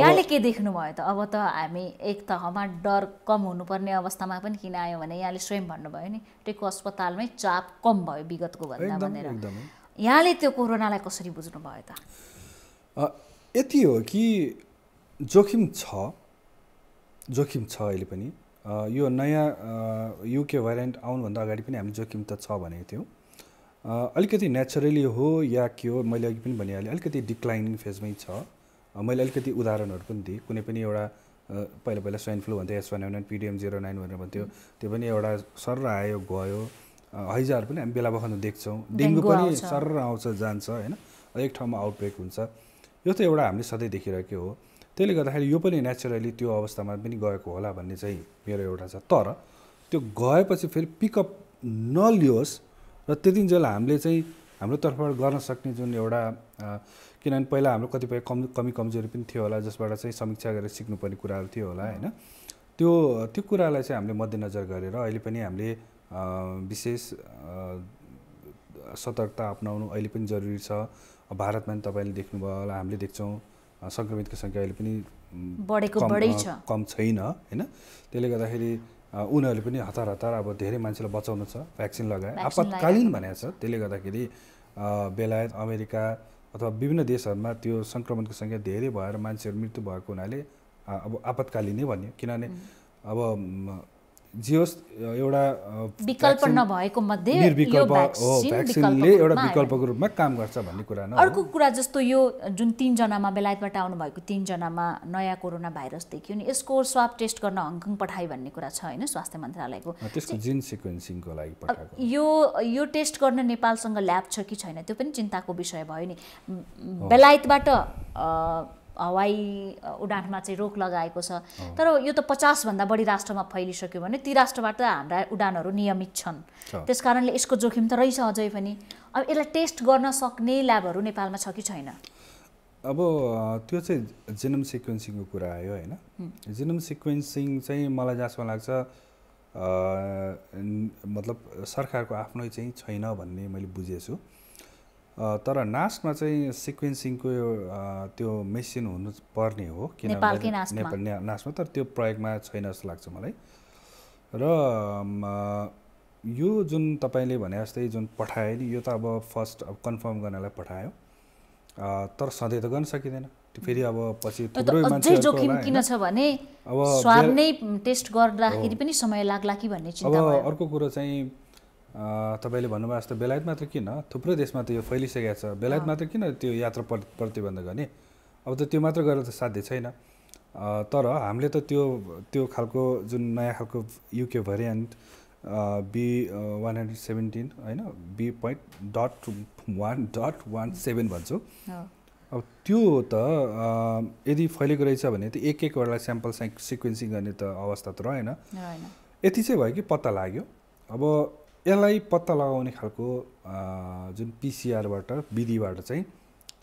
B: यहाँले के
A: देख्नुभयो त अब त हामी एक तहमा डर कम हुनुपर्ने अवस्थामा पनि किन आयो भने यहाँले स्वयं भन्नुभयो नि टेको अस्पतालमै चाप कम भयो विगतको भन्दा भनेर यहाँले त्यो कोरोनालाई कसरी बुझ्नुभयो त
B: यति हो कि जोखिम छ जोखिम छ अहिले पनि यो नयाँ युके भेरिएन्ट आउनुभन्दा अगाडि पनि हामी जोखिम त छ भनेको थियौँ अलिकति नेचुरली हो या के हो मैले अघि पनि भनिहालेँ अलिकति डिक्लाइनिङ फेजमै छ मैले अलिकति उदाहरणहरू पनि दिएँ कुनै पनि एउटा पहिला पहिला स्वाइन फ्लू भन्थ्यो S one N PDM zero nine भनेर भन्थ्यो त्यो पनि एउटा सर आयो गयो हैजाहरू पनि हामी बेला बखत देख्छौँ डेङ्गु पनि सर आउँछ जान्छ होइन एक ठाउँमा आउटब्रेक हुन्छ यो त एउटा हामीले सधैँ देखिरहेकै हो त्यसले गर्दाखेरि यो पनि नेचुरली त्यो अवस्थामा पनि गएको होला भन्ने चाहिँ मेरो एउटा छ तर त्यो गएपछि फेरि पिकअप नलियोस् र त्यतिन्जेल हामीले चाहिँ हाम्रो तर्फबाट गर्न सक्ने जुन एउटा किनभने पहिला हाम्रो कतिपय कम कमी कमजोरी पनि थियो होला जसबाट चाहिँ समीक्षा गरेर सिक्नुपर्ने कुराहरू थियो होला होइन त्यो त्यो कुरालाई चाहिँ हामीले मध्यनजर गरेर अहिले पनि हामीले विशेष सतर्कता अप्नाउनु अहिले पनि जरुरी छ भारतमा पनि तपाईँले देख्नुभयो होला हामीले देख्छौँ सङ्क्रमितको सङ्ख्या अहिले पनि बढेको बढै छ कम छैन होइन त्यसले गर्दाखेरि उनीहरूले पनि हतार हतार अब धेरै मान्छेलाई बचाउनु छ भ्याक्सिन लगाए आपतकालीन भनेको छ त्यसले गर्दाखेरि बेलायत अमेरिका अथवा विभिन्न देशहरूमा त्यो सङ्क्रमणको सङ्ख्या धेरै भएर मान्छेहरू मृत्यु भएको हुनाले अब आपतकालीनै भन्यो किनभने अब एउटा विकल्प
A: नभएको मध्ये भ्याक्सिनले एउटा विकल्पको
B: रूपमा काम गर्छ भन्ने कुरा अर्को
A: कुरा जस्तो यो जुन तिनजनामा बेलायतबाट आउनुभएको तिनजनामा नयाँ कोरोना भाइरस देखियो नि यसको स्वाब टेस्ट गर्न हङकङ पठायो भन्ने कुरा छ होइन स्वास्थ्य मन्त्रालयको
B: त्यसको जिन सिक्वेन्सिङको लागि
A: यो यो टेस्ट गर्न नेपालसँग ल्याब छ कि छैन त्यो पनि चिन्ताको विषय भयो नि बेलायतबाट हवाई उडानमा चाहिँ रोक लगाएको छ तर यो त पचासभन्दा बढी राष्ट्रमा फैलिसक्यो भने ती राष्ट्रबाट हाम्रा उडानहरू नियमित छन् त्यस कारणले यसको जोखिम त रहेछ अझै पनि अब यसलाई टेस्ट गर्न सक्ने ल्याबहरू नेपालमा छ कि छैन
B: अब त्यो चाहिँ जेनम सिक्वेन्सिङको कुरा आयो होइन जेनम सिक्वेन्सिङ चाहिँ मलाई जहाँसम्म लाग्छ मतलब सरकारको आफ्नै चाहिँ छैन भन्ने मैले बुझेछु तर नासमा चाहिँ सिक्वेन्सिङको त्यो मेसिन हुनु पर्ने हो किनभने नेपाल नासमा तर त्यो प्रयोगमा छैन जस्तो लाग्छ मलाई र यो जुन तपाईँले भने जस्तै जुन पठायो नि यो त अब फर्स्ट अब कन्फर्म गर्नलाई पठायो तर सधैँ त गर्न सकिँदैन फेरि अब पछि थुप्रै जोखिम किन
A: छ भने अब नै टेस्ट गर्दाखेरि पनि समय लाग्ला कि भन्ने चिन्ता अब
B: अर्को कुरो चाहिँ तपाईँले भन्नुभयो जस्तो बेलायत मात्र किन थुप्रै देशमा त यो फैलिसकेको छ बेलायत मात्र किन त्यो यात्रा प्रतिबन्ध गर्ने अब त त्यो मात्र गरेर त साध्य छैन तर हामीले त त्यो त्यो खालको जुन नयाँ खालको UK variant B one hundred seventeen होइन B point dot one dot one seven भन्छु अब त्यो त यदि फैलिएको रहेछ भने त एक एकवटा स्याम्पल सिक्वेन्सिङ गर्ने त अवस्था त रहेन यति चाहिँ भयो कि पत्ता लाग्यो अब यसलाई पत्ता लगाउने खालको जुन पिसिआरबाट विधिबाट चाहिँ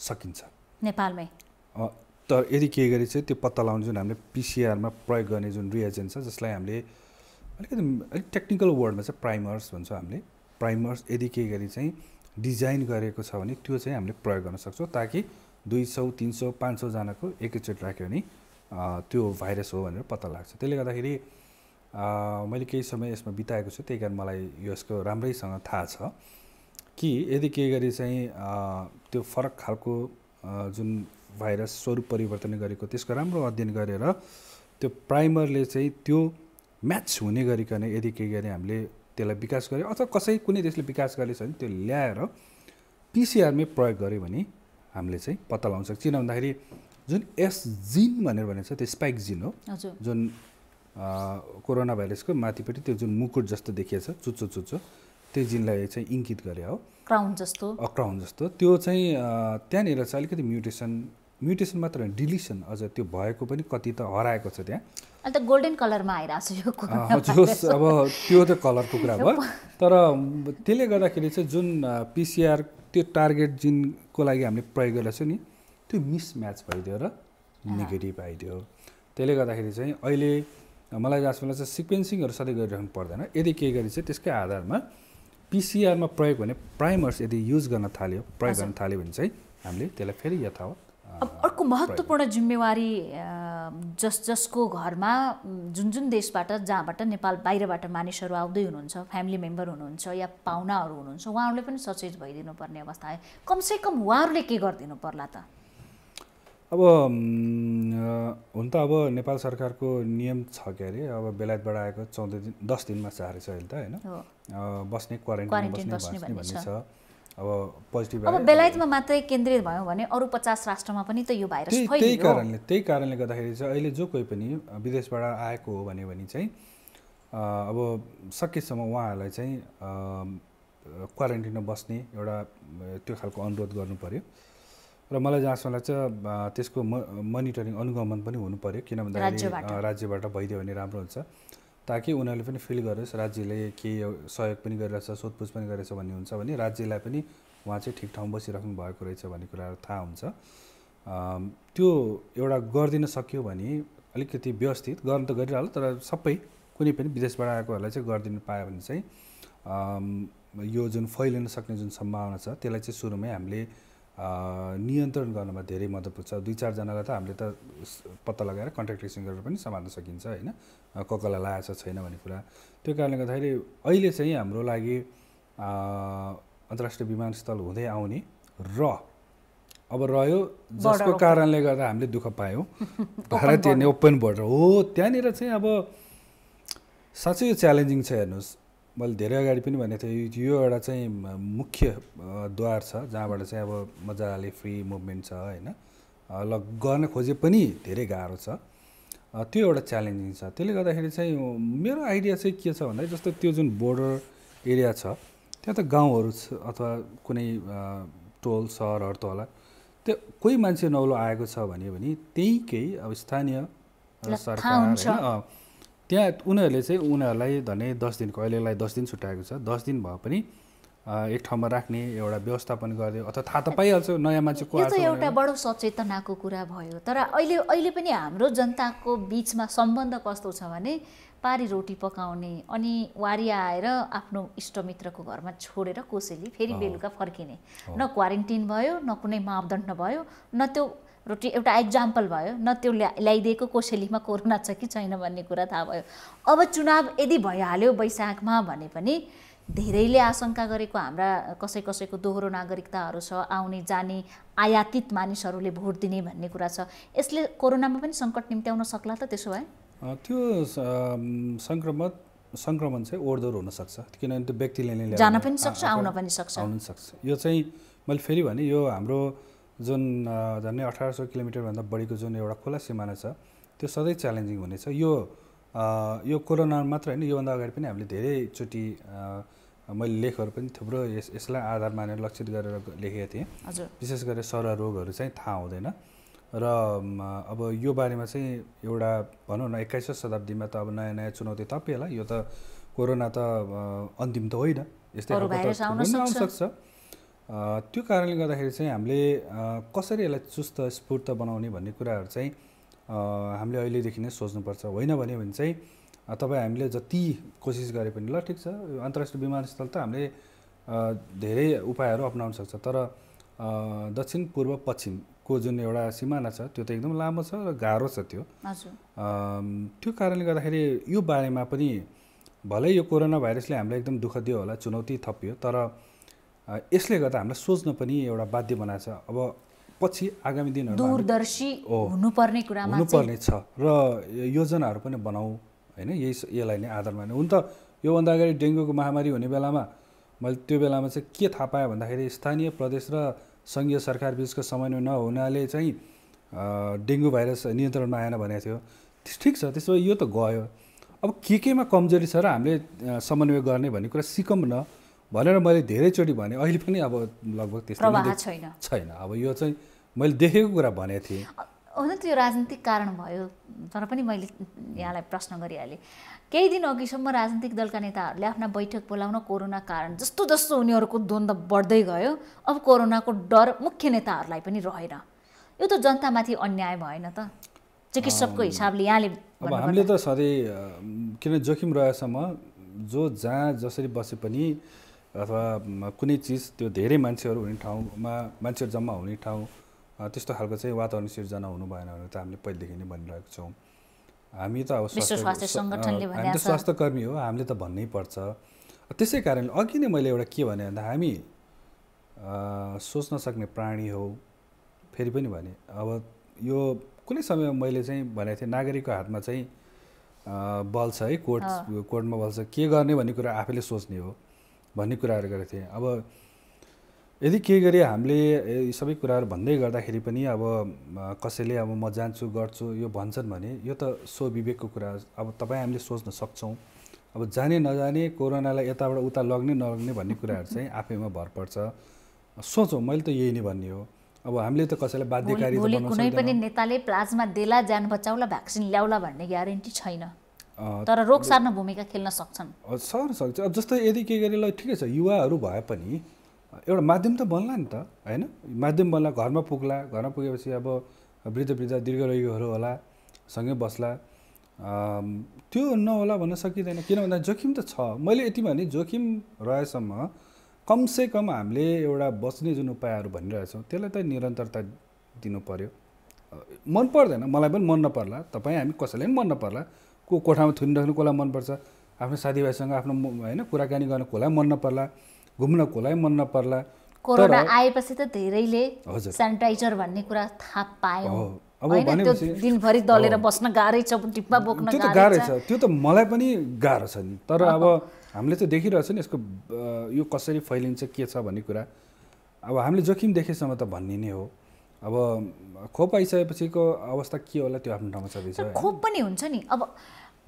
B: सकिन्छ नेपालमै तर यदि के गरी चाहिँ त्यो पत्ता लगाउने जुन हामीले पिसिआरमा प्रयोग गर्ने जुन रिएजेन्ट छ जसलाई हामीले अलिकति अलिक टेक्निकल वर्डमा चाहिँ प्राइमर्स भन्छौँ हामीले प्राइमर्स यदि के गरी चाहिँ डिजाइन गरेको छ भने त्यो चाहिँ हामीले प्रयोग गर्न सक्छौँ ताकि दुई सौ तिन सौ पाँच सौजनाको एकैचोटि राख्यो भने त्यो भाइरस हो भनेर पत्ता लाग्छ त्यसले गर्दाखेरि मैले केही समय यसमा बिताएको छु त्यही कारण मलाई यसको राम्रैसँग थाहा छ कि यदि के गरी चाहिँ त्यो फरक खालको जुन भाइरस स्वरूप परिवर्तन गरेको त्यसको राम्रो अध्ययन गरेर त्यो प्राइमरले चाहिँ त्यो म्याच हुने गरिकन यदि के गरी हामीले त्यसलाई विकास गरे अथवा कसै कुनै देशले विकास गरेछ छ भने त्यो ल्याएर पिसिआरमै प्रयोग गऱ्यो भने हामीले चाहिँ पत्ता लगाउन सक्छ किन भन्दाखेरि जुन एस जिन भनेर भनेको छ त्यो स्पाइक जिन हो जुन कोरोना भाइरसको माथिपट्टि त्यो जुन मुकुट जस्तो देखिएको छ चुच्चो चुच्चो त्यो जिनलाई चाहिँ इङ्कित गरे हो क्राउन जस्तो क्राउन जस्तो त्यो चाहिँ त्यहाँनिर चाहिँ अलिकति म्युटेसन म्युटेसन मात्र होइन डिलिसन अझ त्यो भएको पनि कति त हराएको छ त्यहाँ
A: त गोल्डन कलरमा आइरहेको छ यो जोस अब त्यो त
B: कलरको कुरा भयो तर त्यसले गर्दाखेरि चाहिँ जुन पिसिआर त्यो टार्गेट जिनको लागि हामीले प्रयोग गरेको छौँ नि त्यो मिसम्याच भइदियो र निगेटिभ आइदियो त्यसले गर्दाखेरि चाहिँ अहिले मलाई जहाँसम्म चाहिँ सिक्वेन्सिङहरू सधैँ गरिराख्नु पर्दैन यदि केही गरी चाहिँ त्यसकै आधारमा पिसिआरमा प्रयोग हुने प्राइमर्स यदि युज गर्न थाल्यो प्रयोग गर्न थाल्यो भने चाहिँ हामीले त्यसलाई फेरि यथावत
A: अब अर्को महत्त्वपूर्ण जिम्मेवारी जस जसको घरमा जुन जुन देशबाट जहाँबाट नेपाल बाहिरबाट मानिसहरू आउँदै हुनुहुन्छ फ्यामिली मेम्बर हुनुहुन्छ या पाहुनाहरू हुनुहुन्छ उहाँहरूले पनि सचेत भइदिनु पर्ने अवस्था आयो कमसेकम उहाँहरूले के गरिदिनु पर्ला त
B: अब हुन त अब नेपाल सरकारको नियम छ के अरे अब बेलायतबाट आएको चौध दिन दस दिनमा छ अहिले त होइन बस्ने क्वारेन्टाइन बस्ने भन्ने छ अब पोजिटिभ अब बेलायतमा
A: मात्रै केन्द्रित भयो भने अरू पचास राष्ट्रमा पनि त यो भाइरस त्यही कारणले
B: त्यही कारणले गर्दाखेरि चाहिँ अहिले जो कोही पनि विदेशबाट आएको हो भने चाहिँ अब सकेसम्म उहाँहरूलाई चाहिँ क्वारेन्टिनमा बस्ने एउटा त्यो खालको अनुरोध गर्नु पऱ्यो र मलाई जहाँसम्म लाग्छ त्यसको म मोनिटरिङ अनुगमन पनि हुनु पऱ्यो किन भन्दाखेरि राज्यबाट भइदियो भने राम्रो हुन्छ ताकि उनीहरूले पनि फिल गरोस् राज्यले केही सहयोग पनि गरिरहेछ सोधपुछ पनि गरिरहेछ भन्ने हुन्छ भने राज्यलाई पनि उहाँ चाहिँ ठिक ठाउँ बसिराख्नु भएको रहेछ भन्ने कुरा थाहा हुन्छ त्यो एउटा गरिदिन सक्यो भने अलिकति व्यवस्थित गर्नु त गरिरहला तर सबै कुनै पनि विदेशबाट आएकोहरूलाई चाहिँ गरिदिनु पायो भने चाहिँ यो जुन फैलिन सक्ने जुन सम्भावना छ त्यसलाई चाहिँ सुरुमै हामीले नियन्त्रण गर्नमा धेरै मद्दत पुग्छ दुई चारजनालाई त हामीले त पत्ता लगाएर कन्ट्याक्ट ट्रेसिङ गरेर पनि सम्हाल्न सकिन्छ होइन कसलाई लागेको छैन भन्ने कुरा त्यो कारणले गर्दाखेरि अहिले चाहिँ हाम्रो लागि अन्तर्राष्ट्रिय विमानस्थल हुँदै आउने र अब रह्यो जसको कारणले गर्दा हामीले दुःख पायौँ
A: (laughs) भारतीय
B: ओपन बोर्डर हो त्यहाँनिर चाहिँ अब साँच्चै यो च्यालेन्जिङ छ हेर्नुहोस् मैले धेरै अगाडि पनि भनेको थिएँ यो एउटा चाहिँ मुख्य द्वार छ जहाँबाट चाहिँ अब मजाले फ्री मुभमेन्ट छ होइन ल गर्न खोजे पनि धेरै गाह्रो छ त्यो एउटा च्यालेन्जिङ छ त्यसले गर्दाखेरि चाहिँ मेरो आइडिया चाहिँ के छ भन्दा जस्तो त्यो जुन बोर्डर एरिया छ त्यहाँ त गाउँहरू अथवा कुनै टोल सहरहरू त होला त्यो कोही मान्छे नौलो आएको छ भने त्यहीकै अब स्थानीय
A: सरकार
B: त्यहाँ उनीहरूले चाहिँ उनीहरूलाई धनै दस दिनको अहिलेलाई दस दिन छुट्याएको छ दस दिन भए पनि एक ठाउँमा राख्ने एउटा व्यवस्थापन गर्ने अथवा थाहा त पाइहाल्छ नयाँ मान्छेको यो एउटा
A: बडो सचेतनाको कुरा भयो तर अहिले अहिले पनि हाम्रो जनताको बिचमा सम्बन्ध कस्तो छ भने पारी रोटी पकाउने अनि वारिया आएर आफ्नो इष्टमित्रको घरमा छोडेर कोसेली फेरि बेलुका फर्किने न क्वारेन्टिन भयो न कुनै मापदण्ड भयो न त्यो रोटी एउटा इक्जाम्पल भयो न त्यो ल्या ल्याइदिएको कोसेलीमा कोरोना छ कि छैन भन्ने कुरा थाहा भयो अब चुनाव यदि भइहाल्यो वैशाखमा भने पनि धेरैले आशंका गरेको हाम्रा कसै कसैको दोहोरो नागरिकताहरू छ आउने जाने आयातित मानिसहरूले भोट दिने भन्ने कुरा छ यसले कोरोनामा पनि सङ्कट निम्त्याउन सक्ला त त्यसो
B: भए त्यो सङ्क्रमण सङ्क्रमण चाहिँ ओरदोर हुनसक्छ किनभने त्यो व्यक्तिले नै जान पनि सक्छ आउन पनि सक्छ आउन सक्छ यो चाहिँ मैले फेरि भने यो हाम्रो जुन झन्डै अठार सौ किलोमिटरभन्दा बढीको जुन एउटा खुला सिमाना छ त्यो सधैँ च्यालेन्जिङ हुनेछ यो यो कोरोना मात्र होइन योभन्दा अगाडि पनि हामीले धेरैचोटि मैले लेखहरू पनि थुप्रो यस यसलाई आधार मानेर लक्षित गरेर लेखेका थिएँ विशेष गरेर रोगहरू चाहिँ थाहा हुँदैन र अब यो बारेमा चाहिँ एउटा भनौँ न एक्काइसौँ शताब्दीमा त अब नयाँ नयाँ चुनौती थपिएला यो त कोरोना त अन्तिम त होइन यस्तै आउन सक्छ त्यो कारणले गर्दाखेरि चाहिँ हामीले कसरी यसलाई चुस्त स्फूर्त बनाउने भन्ने कुराहरू चाहिँ हामीले अहिलेदेखि नै सोच्नुपर्छ होइन भन्यो भने चाहिँ तपाईँ हामीले जति कोसिस गरे पनि ल ठिक छ अन्तर्राष्ट्रिय विमानस्थल त हामीले धेरै उपायहरू अप्नाउन सक्छ तर दक्षिण पूर्व पश्चिमको जुन एउटा सिमाना छ त्यो त एकदम लामो छ र गाह्रो छ त्यो त्यो कारणले गर्दाखेरि यो बारेमा पनि भलै यो कोरोना भाइरसले हामीलाई एकदम दुःख दियो होला चुनौती थपियो तर यसले गर्दा हामीलाई सोच्न पनि एउटा बाध्य बनाएको छ अब पछि आगामी दिनहरू दूरदर्शी
A: हुनुपर्ने कुरा हुनुपर्ने
B: छ र योजनाहरू पनि बनाऊ होइन यही यसलाई नै आधार माने हुन त योभन्दा अगाडि डेङ्गुको महामारी हुने बेलामा मैले त्यो बेलामा चाहिँ के थाहा पाएँ भन्दाखेरि स्थानीय प्रदेश र सङ्घीय सरकार बिचको समन्वय नहुनाले चाहिँ डेङ्गु भाइरस नियन्त्रणमा आएन भनेको थियो ठिक छ त्यसो भए यो त गयो अब के केमा कमजोरी छ र हामीले समन्वय गर्ने भन्ने कुरा सिकौँ न भनेर मैले धेरैचोटि भने अहिले पनि अब लगभग त्यस्तो छैन छैन अब यो चाहिँ मैले देखेको कुरा भनेको थिएँ
A: हुन त्यो राजनीतिक कारण भयो तर पनि मैले यहाँलाई प्रश्न गरिहालेँ केही दिन अघिसम्म राजनीतिक दलका नेताहरूले आफ्ना बैठक बोलाउन कोरोना कारण जस्तो जस्तो उनीहरूको द्वन्द्व बढ्दै गयो अब कोरोनाको डर मुख्य नेताहरूलाई पनि रहेन यो त जनतामाथि अन्याय भएन त चिकित्सकको हिसाबले यहाँले अब हामीले
B: त सधैँ किन जोखिम रहेसम्म जो जहाँ जसरी बसे पनि अथवा कुनै चिज त्यो धेरै मान्छेहरू हुने ठाउँमा मान्छेहरू जम्मा हुने ठाउँ त्यस्तो खालको चाहिँ वातावरण सिर्जना हुनु भएन भनेर त हामीले पहिलेदेखि नै भनिरहेको छौँ हामी त अब हामी त स्वास्थ्यकर्मी हो हामीले त भन्नै पर्छ त्यसै कारण अघि नै मैले एउटा के भने भन्दा हामी सोच्न सक्ने प्राणी हो फेरि पनि भने अब यो कुनै समय मैले चाहिँ भनेको थिएँ नागरिकको हातमा चाहिँ बल्छ है कोर्ट कोर्टमा बल्छ के गर्ने भन्ने कुरा आफैले सोच्ने हो भन्ने कुराहरू गरेको थिएँ अब यदि के गरे हामीले सबै कुराहरू भन्दै गर्दाखेरि पनि अब कसैले अब म जान्छु गर्छु यो भन्छन् भने यो त स्वविवेकको विवेकको कुरा अब तपाईँ हामीले सोच्न सक्छौँ अब जाने नजाने कोरोनालाई यताबाट उता लग्ने नलग्ने भन्ने कुराहरू चाहिँ आफैमा भर पर्छ सोचौँ मैले त यही नै भन्ने हो अब हामीले त कसैलाई बाध्यकारी कुनै पनि
A: नेताले प्लाज्मा देला ज्यान बचाउला भ्याक्सिन ल्याउला भन्ने ग्यारेन्टी छैन
B: तर रोग सार्न
A: भूमिका खेल्न सक्छन्
B: सर सक्छ जस्तै यदि के गरे ल ठिकै छ युवाहरू भए पनि एउटा माध्यम त बन्ला नि त होइन माध्यम बन्ला घरमा पुग्ला घरमा पुगेपछि अब वृद्ध वृद्ध दीर्घरोगीहरू होला सँगै बस्ला त्यो नहोला भन्न सकिँदैन किन भन्दा जोखिम त छ मैले यति भने जोखिम रहेसम्म कमसेकम हामीले एउटा बस्ने जुन उपायहरू भनिरहेछौँ त्यसलाई त निरन्तरता दिनु पऱ्यो मन पर्दैन मलाई पनि मन नपर्ला तपाईँ हामी कसैलाई पनि मन नपर्ला को कोठामा थुनिराख्नु कसलाई मनपर्छ आफ्नो साथीभाइसँग आफ्नो होइन कुराकानी गर्न कसलाई मन नपर्ला घुम्न कसलाई मन नपर्ला
A: कोरोना आएपछि त धेरैले सेनिटाइजर भन्ने कुरा थाहा पायो अब दिनभरि दलेर बस्न गाह्रै छ डिब्बा बोक्न त्यो त गाह्रै छ
B: त्यो त मलाई पनि गाह्रो छ नि तर अब हामीले त देखिरहेछ नि यसको यो कसरी फैलिन्छ के छ भन्ने कुरा अब हामीले जोखिम देखेसम्म त भन्ने नै हो अब खोप आइसकेपछिको अवस्था के होला त्यो आफ्नो ठाउँमा छँदैछ
A: खोप पनि हुन्छ नि अब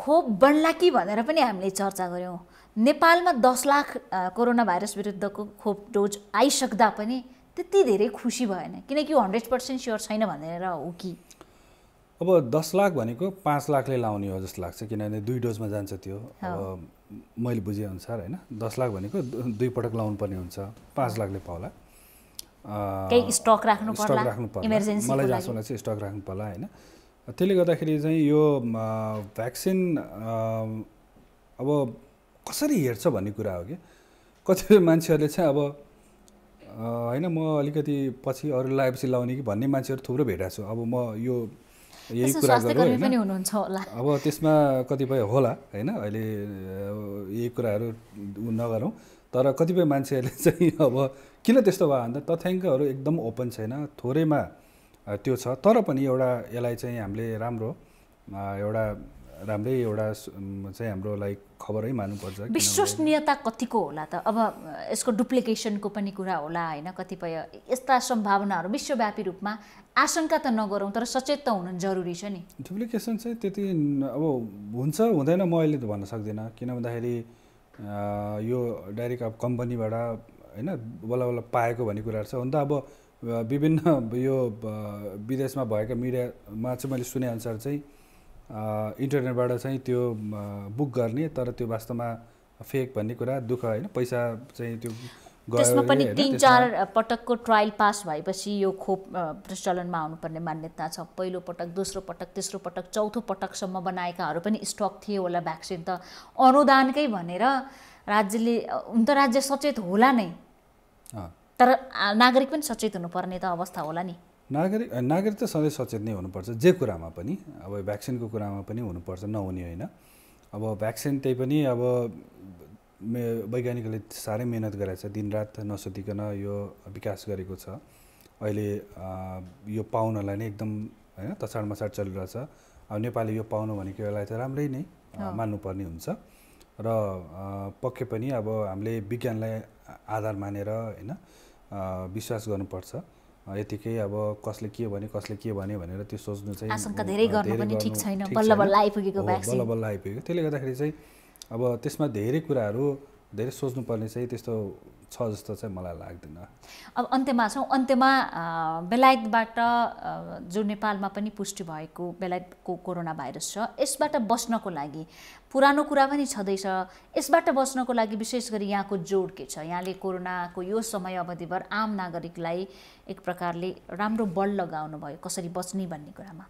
A: खोप बढ्ला कि भनेर पनि हामीले चर्चा गऱ्यौँ नेपालमा दस लाख कोरोना भाइरस विरुद्धको खोप डोज आइसक्दा पनि त्यति धेरै खुसी भएन किनकि यो हन्ड्रेड पर्सेन्ट स्योर छैन भनेर हो कि
B: अब दस लाख भनेको पाँच लाखले लाउने हो जस्तो लाग्छ किनभने दुई डोजमा जान्छ त्यो अब मैले बुझेअनुसार होइन दस लाख भनेको दुई पटक लाउनुपर्ने हुन्छ पाँच लाखले पाउला केही स्टक राख्नु स्टक राख्नु पर्ला मलाई जहाँसम्म चाहिँ स्टक राख्नु पर्ला होइन त्यसले गर्दाखेरि चाहिँ यो भ्याक्सिन अब कसरी हेर्छ भन्ने कुरा हो कि कतिपय मान्छेहरूले चाहिँ अब होइन म अलिकति पछि अरू लगाएपछि लाउने कि भन्ने मान्छेहरू थुप्रो भेटाएको छु अब म यो यही कुरा गरौँ अब त्यसमा कतिपय होला होइन अहिले यही कुराहरू नगरौँ तर कतिपय मान्छेहरूले (laughs) चाहिँ अब किन त्यस्तो भयो भन्दा तथ्याङ्कहरू एकदम ओपन छैन थोरैमा त्यो छ तर पनि एउटा यसलाई चाहिँ हामीले राम्रो एउटा राम्रै एउटा चाहिँ हाम्रो लाइक खबरै मान्नुपर्छ विश्वसनीयता
A: कतिको होला त अब यसको डुप्लिकेसनको पनि कुरा होला होइन कतिपय यस्ता सम्भावनाहरू विश्वव्यापी रूपमा आशंका त नगरौँ तर सचेत त हुनु जरुरी छ नि
B: डुप्लिकेसन चाहिँ त्यति अब हुन्छ हुँदैन म अहिले त भन्न सक्दिनँ किन भन्दाखेरि यो डाइरेक्ट अब कम्पनीबाट होइन बल्ल बल्ल पाएको भन्ने कुराहरू छ हुन त अब विभिन्न यो विदेशमा भएका मिडियामा चाहिँ मैले सुनेअनुसार चाहिँ इन्टरनेटबाट चाहिँ त्यो बुक गर्ने तर त्यो वास्तवमा फेक भन्ने कुरा दुःख होइन पैसा चाहिँ त्यो त्यसमा पनि तिन चार
A: पटकको ट्रायल पास भएपछि यो खोप प्रचलनमा आउनुपर्ने मान्यता छ पहिलो पटक दोस्रो पटक तेस्रो पटक चौथो पटकसम्म बनाएकाहरू पनि स्टक थिए होला भ्याक्सिन त अनुदानकै भनेर राज्यले हुन त राज्य सचेत होला नै तर नागरिक पनि सचेत हुनुपर्ने त अवस्था होला नि
B: नागरिक नागरिक त सधैँ सचेत नै हुनुपर्छ जे कुरामा पनि अब भ्याक्सिनको कुरामा पनि हुनुपर्छ नहुने होइन अब भ्याक्सिन त्यही पनि अब मे वैज्ञानिकहरूले साह्रै मिहिनेत गरेको छ दिनरात नसोधिकन यो विकास गरेको छ अहिले यो पाउनलाई नै एकदम होइन तछाड मछाड चलिरहेछ अब नेपाली यो पाउनु भनेको यसलाई त राम्रै नै मान्नुपर्ने हुन्छ र पक्कै पनि अब हामीले विज्ञानलाई आधार मानेर होइन विश्वास गर्नुपर्छ यतिकै अब कसले के भने कसले के भने भनेर त्यो सोच्नु चाहिँ बल्ल बल्ल आइपुगेको त्यसले गर्दाखेरि चाहिँ अब त्यसमा धेरै कुराहरू धेरै सोच्नुपर्ने चाहिँ त्यस्तो छ जस्तो चाहिँ मलाई लाग्दैन
A: अब अन्त्यमा छौँ अन्त्यमा बेलायतबाट जो नेपालमा पनि पुष्टि भएको बेलायतको कोरोना भाइरस छ यसबाट बस्नको लागि पुरानो कुरा पनि छँदैछ यसबाट बस्नको लागि विशेष गरी यहाँको जोड के छ यहाँले कोरोनाको यो समय अवधिभर आम नागरिकलाई एक प्रकारले राम्रो बल लगाउनु भयो कसरी बच्ने भन्ने कुरामा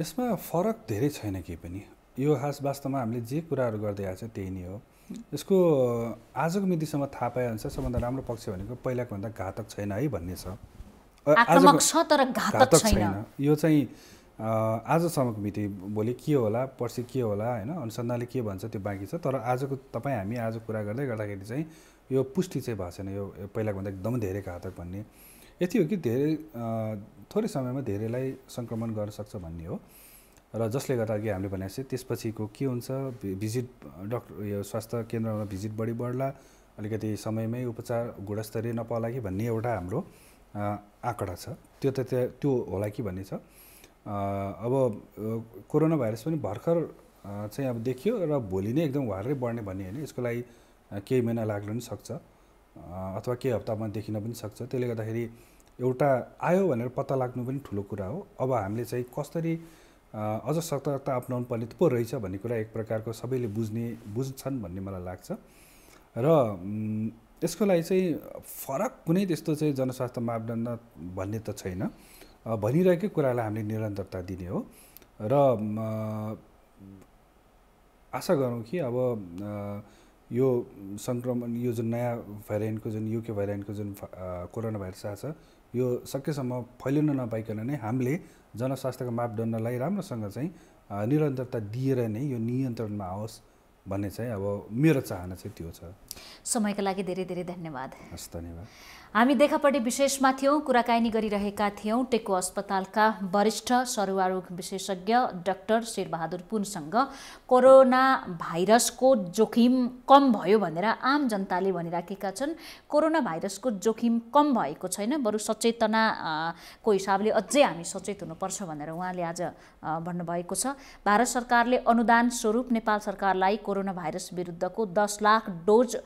B: यसमा फरक धेरै छैन केही पनि यो खास वास्तवमा हामीले जे कुराहरू गर्दै आएको छ त्यही नै हो यसको आजको मितिसम्म थाहा पाए अनुसार सबभन्दा राम्रो पक्ष भनेको पहिलाको भन्दा घातक छैन है भन्ने छ घातक छैन यो चाहिँ आजसम्मको मिति भोलि के होला पर्सि के होला होइन अनुसन्धानले के भन्छ त्यो बाँकी छ तर आजको तपाईँ हामी आज कुरा गर्दै गर्दाखेरि चाहिँ यो पुष्टि चाहिँ भएको छैन यो पहिलाको भन्दा एकदम धेरै घातक भन्ने यति हो कि धेरै थोरै समयमा धेरैलाई सङ्क्रमण गर्न सक्छ भन्ने हो र जसले गर्दा अघि हामीले भनेपछि त्यसपछिको के हुन्छ भिजिट डक्टर यो स्वास्थ्य केन्द्रमा भिजिट बढी बढ्ला अलिकति समयमै उपचार गुणस्तरीय नपाउला कि भन्ने एउटा हाम्रो आँकडा छ त्यो त त्यो होला कि भन्ने छ अब कोरोना भाइरस पनि भर्खर चाहिँ अब देखियो र भोलि नै एकदम भर्खरै बढ्ने भन्ने होइन यसको लागि केही महिना लाग्न पनि सक्छ अथवा केही हप्तामा देखिन पनि सक्छ त्यसले गर्दाखेरि एउटा आयो भनेर पत्ता लाग्नु पनि ठुलो कुरा हो अब हामीले चाहिँ कसरी अझ सतर्कता अप्नाउनु पर्ने पो रहेछ भन्ने कुरा एक प्रकारको सबैले बुझ्ने बुझ्छन् भन्ने मलाई लाग्छ र यसको लागि चाहिँ फरक कुनै त्यस्तो चाहिँ जनस्वास्थ्य मापदण्ड भन्ने त छैन भनिरहेकै कुरालाई हामीले निरन्तरता दिने हो र आशा गरौँ कि अब यो सङ्क्रमण यो जुन नयाँ भेरिएन्टको जुन युके भेरिएन्टको जुन कोरोना भाइरस आएको छ यो सकेसम्म फैलिन नपाइकन नै हामीले जनस्वास्थ्यको मापदण्डलाई राम्रोसँग चाहिँ निरन्तरता दिएर नै यो नियन्त्रणमा आओस् भन्ने चाहिँ अब मेरो चाहना चाहिँ त्यो छ
A: समयको लागि धेरै धेरै धन्यवाद हस् धन्यवाद हामी देखापट्टि विशेषमा थियौँ कुराकानी गरिरहेका थियौँ टेको अस्पतालका वरिष्ठ सरुवारोग विशेषज्ञ डाक्टर शेरबहादुर पुनसँग कोरोना भाइरसको जोखिम कम भयो भनेर आम जनताले भनिराखेका छन् कोरोना भाइरसको जोखिम कम भएको छैन बरु सचेतनाको हिसाबले अझै हामी सचेत हुनुपर्छ भनेर उहाँले आज भन्नुभएको छ भारत सरकारले अनुदान स्वरूप नेपाल सरकारलाई कोरोना भाइरस विरुद्धको दस लाख डोज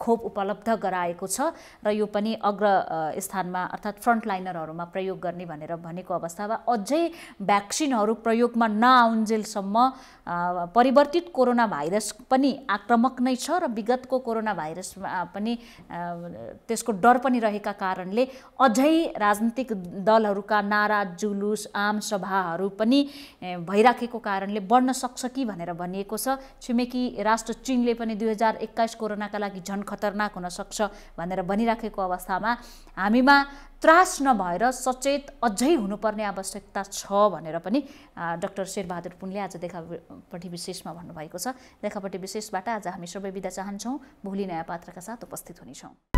A: खोप उपलब्ध गराएको छ र यो पनि अग्र स्थानमा अर्थात् फ्रन्टलाइनरहरूमा प्रयोग गर्ने भनेर भनेको अवस्थामा अझै भ्याक्सिनहरू प्रयोगमा नआउन्जेलसम्म परिवर्तित कोरोना भाइरस पनि आक्रामक नै छ र विगतको कोरोना भाइरस पनि त्यसको डर पनि रहेका कारणले अझै राजनीतिक दलहरूका नारा जुलुस आम सभाहरू पनि भइराखेको कारणले बढ्न सक्छ कि भनेर भनिएको छ छिमेकी राष्ट्र चिनले पनि दुई हजार एक्काइस कोरोनाका लागि झन् खतरनाक हुनसक्छ भनेर भनिराखेको अवस्थामा हामीमा त्रास नभएर सचेत अझै हुनुपर्ने आवश्यकता छ भनेर पनि डाक्टर शेरबहादुर पुनले आज देखापट्टि विशेषमा भन्नुभएको छ देखापट्टि विशेषबाट आज हामी सबै बिदा चाहन्छौँ भोलि नयाँ पात्रका साथ उपस्थित हुनेछौँ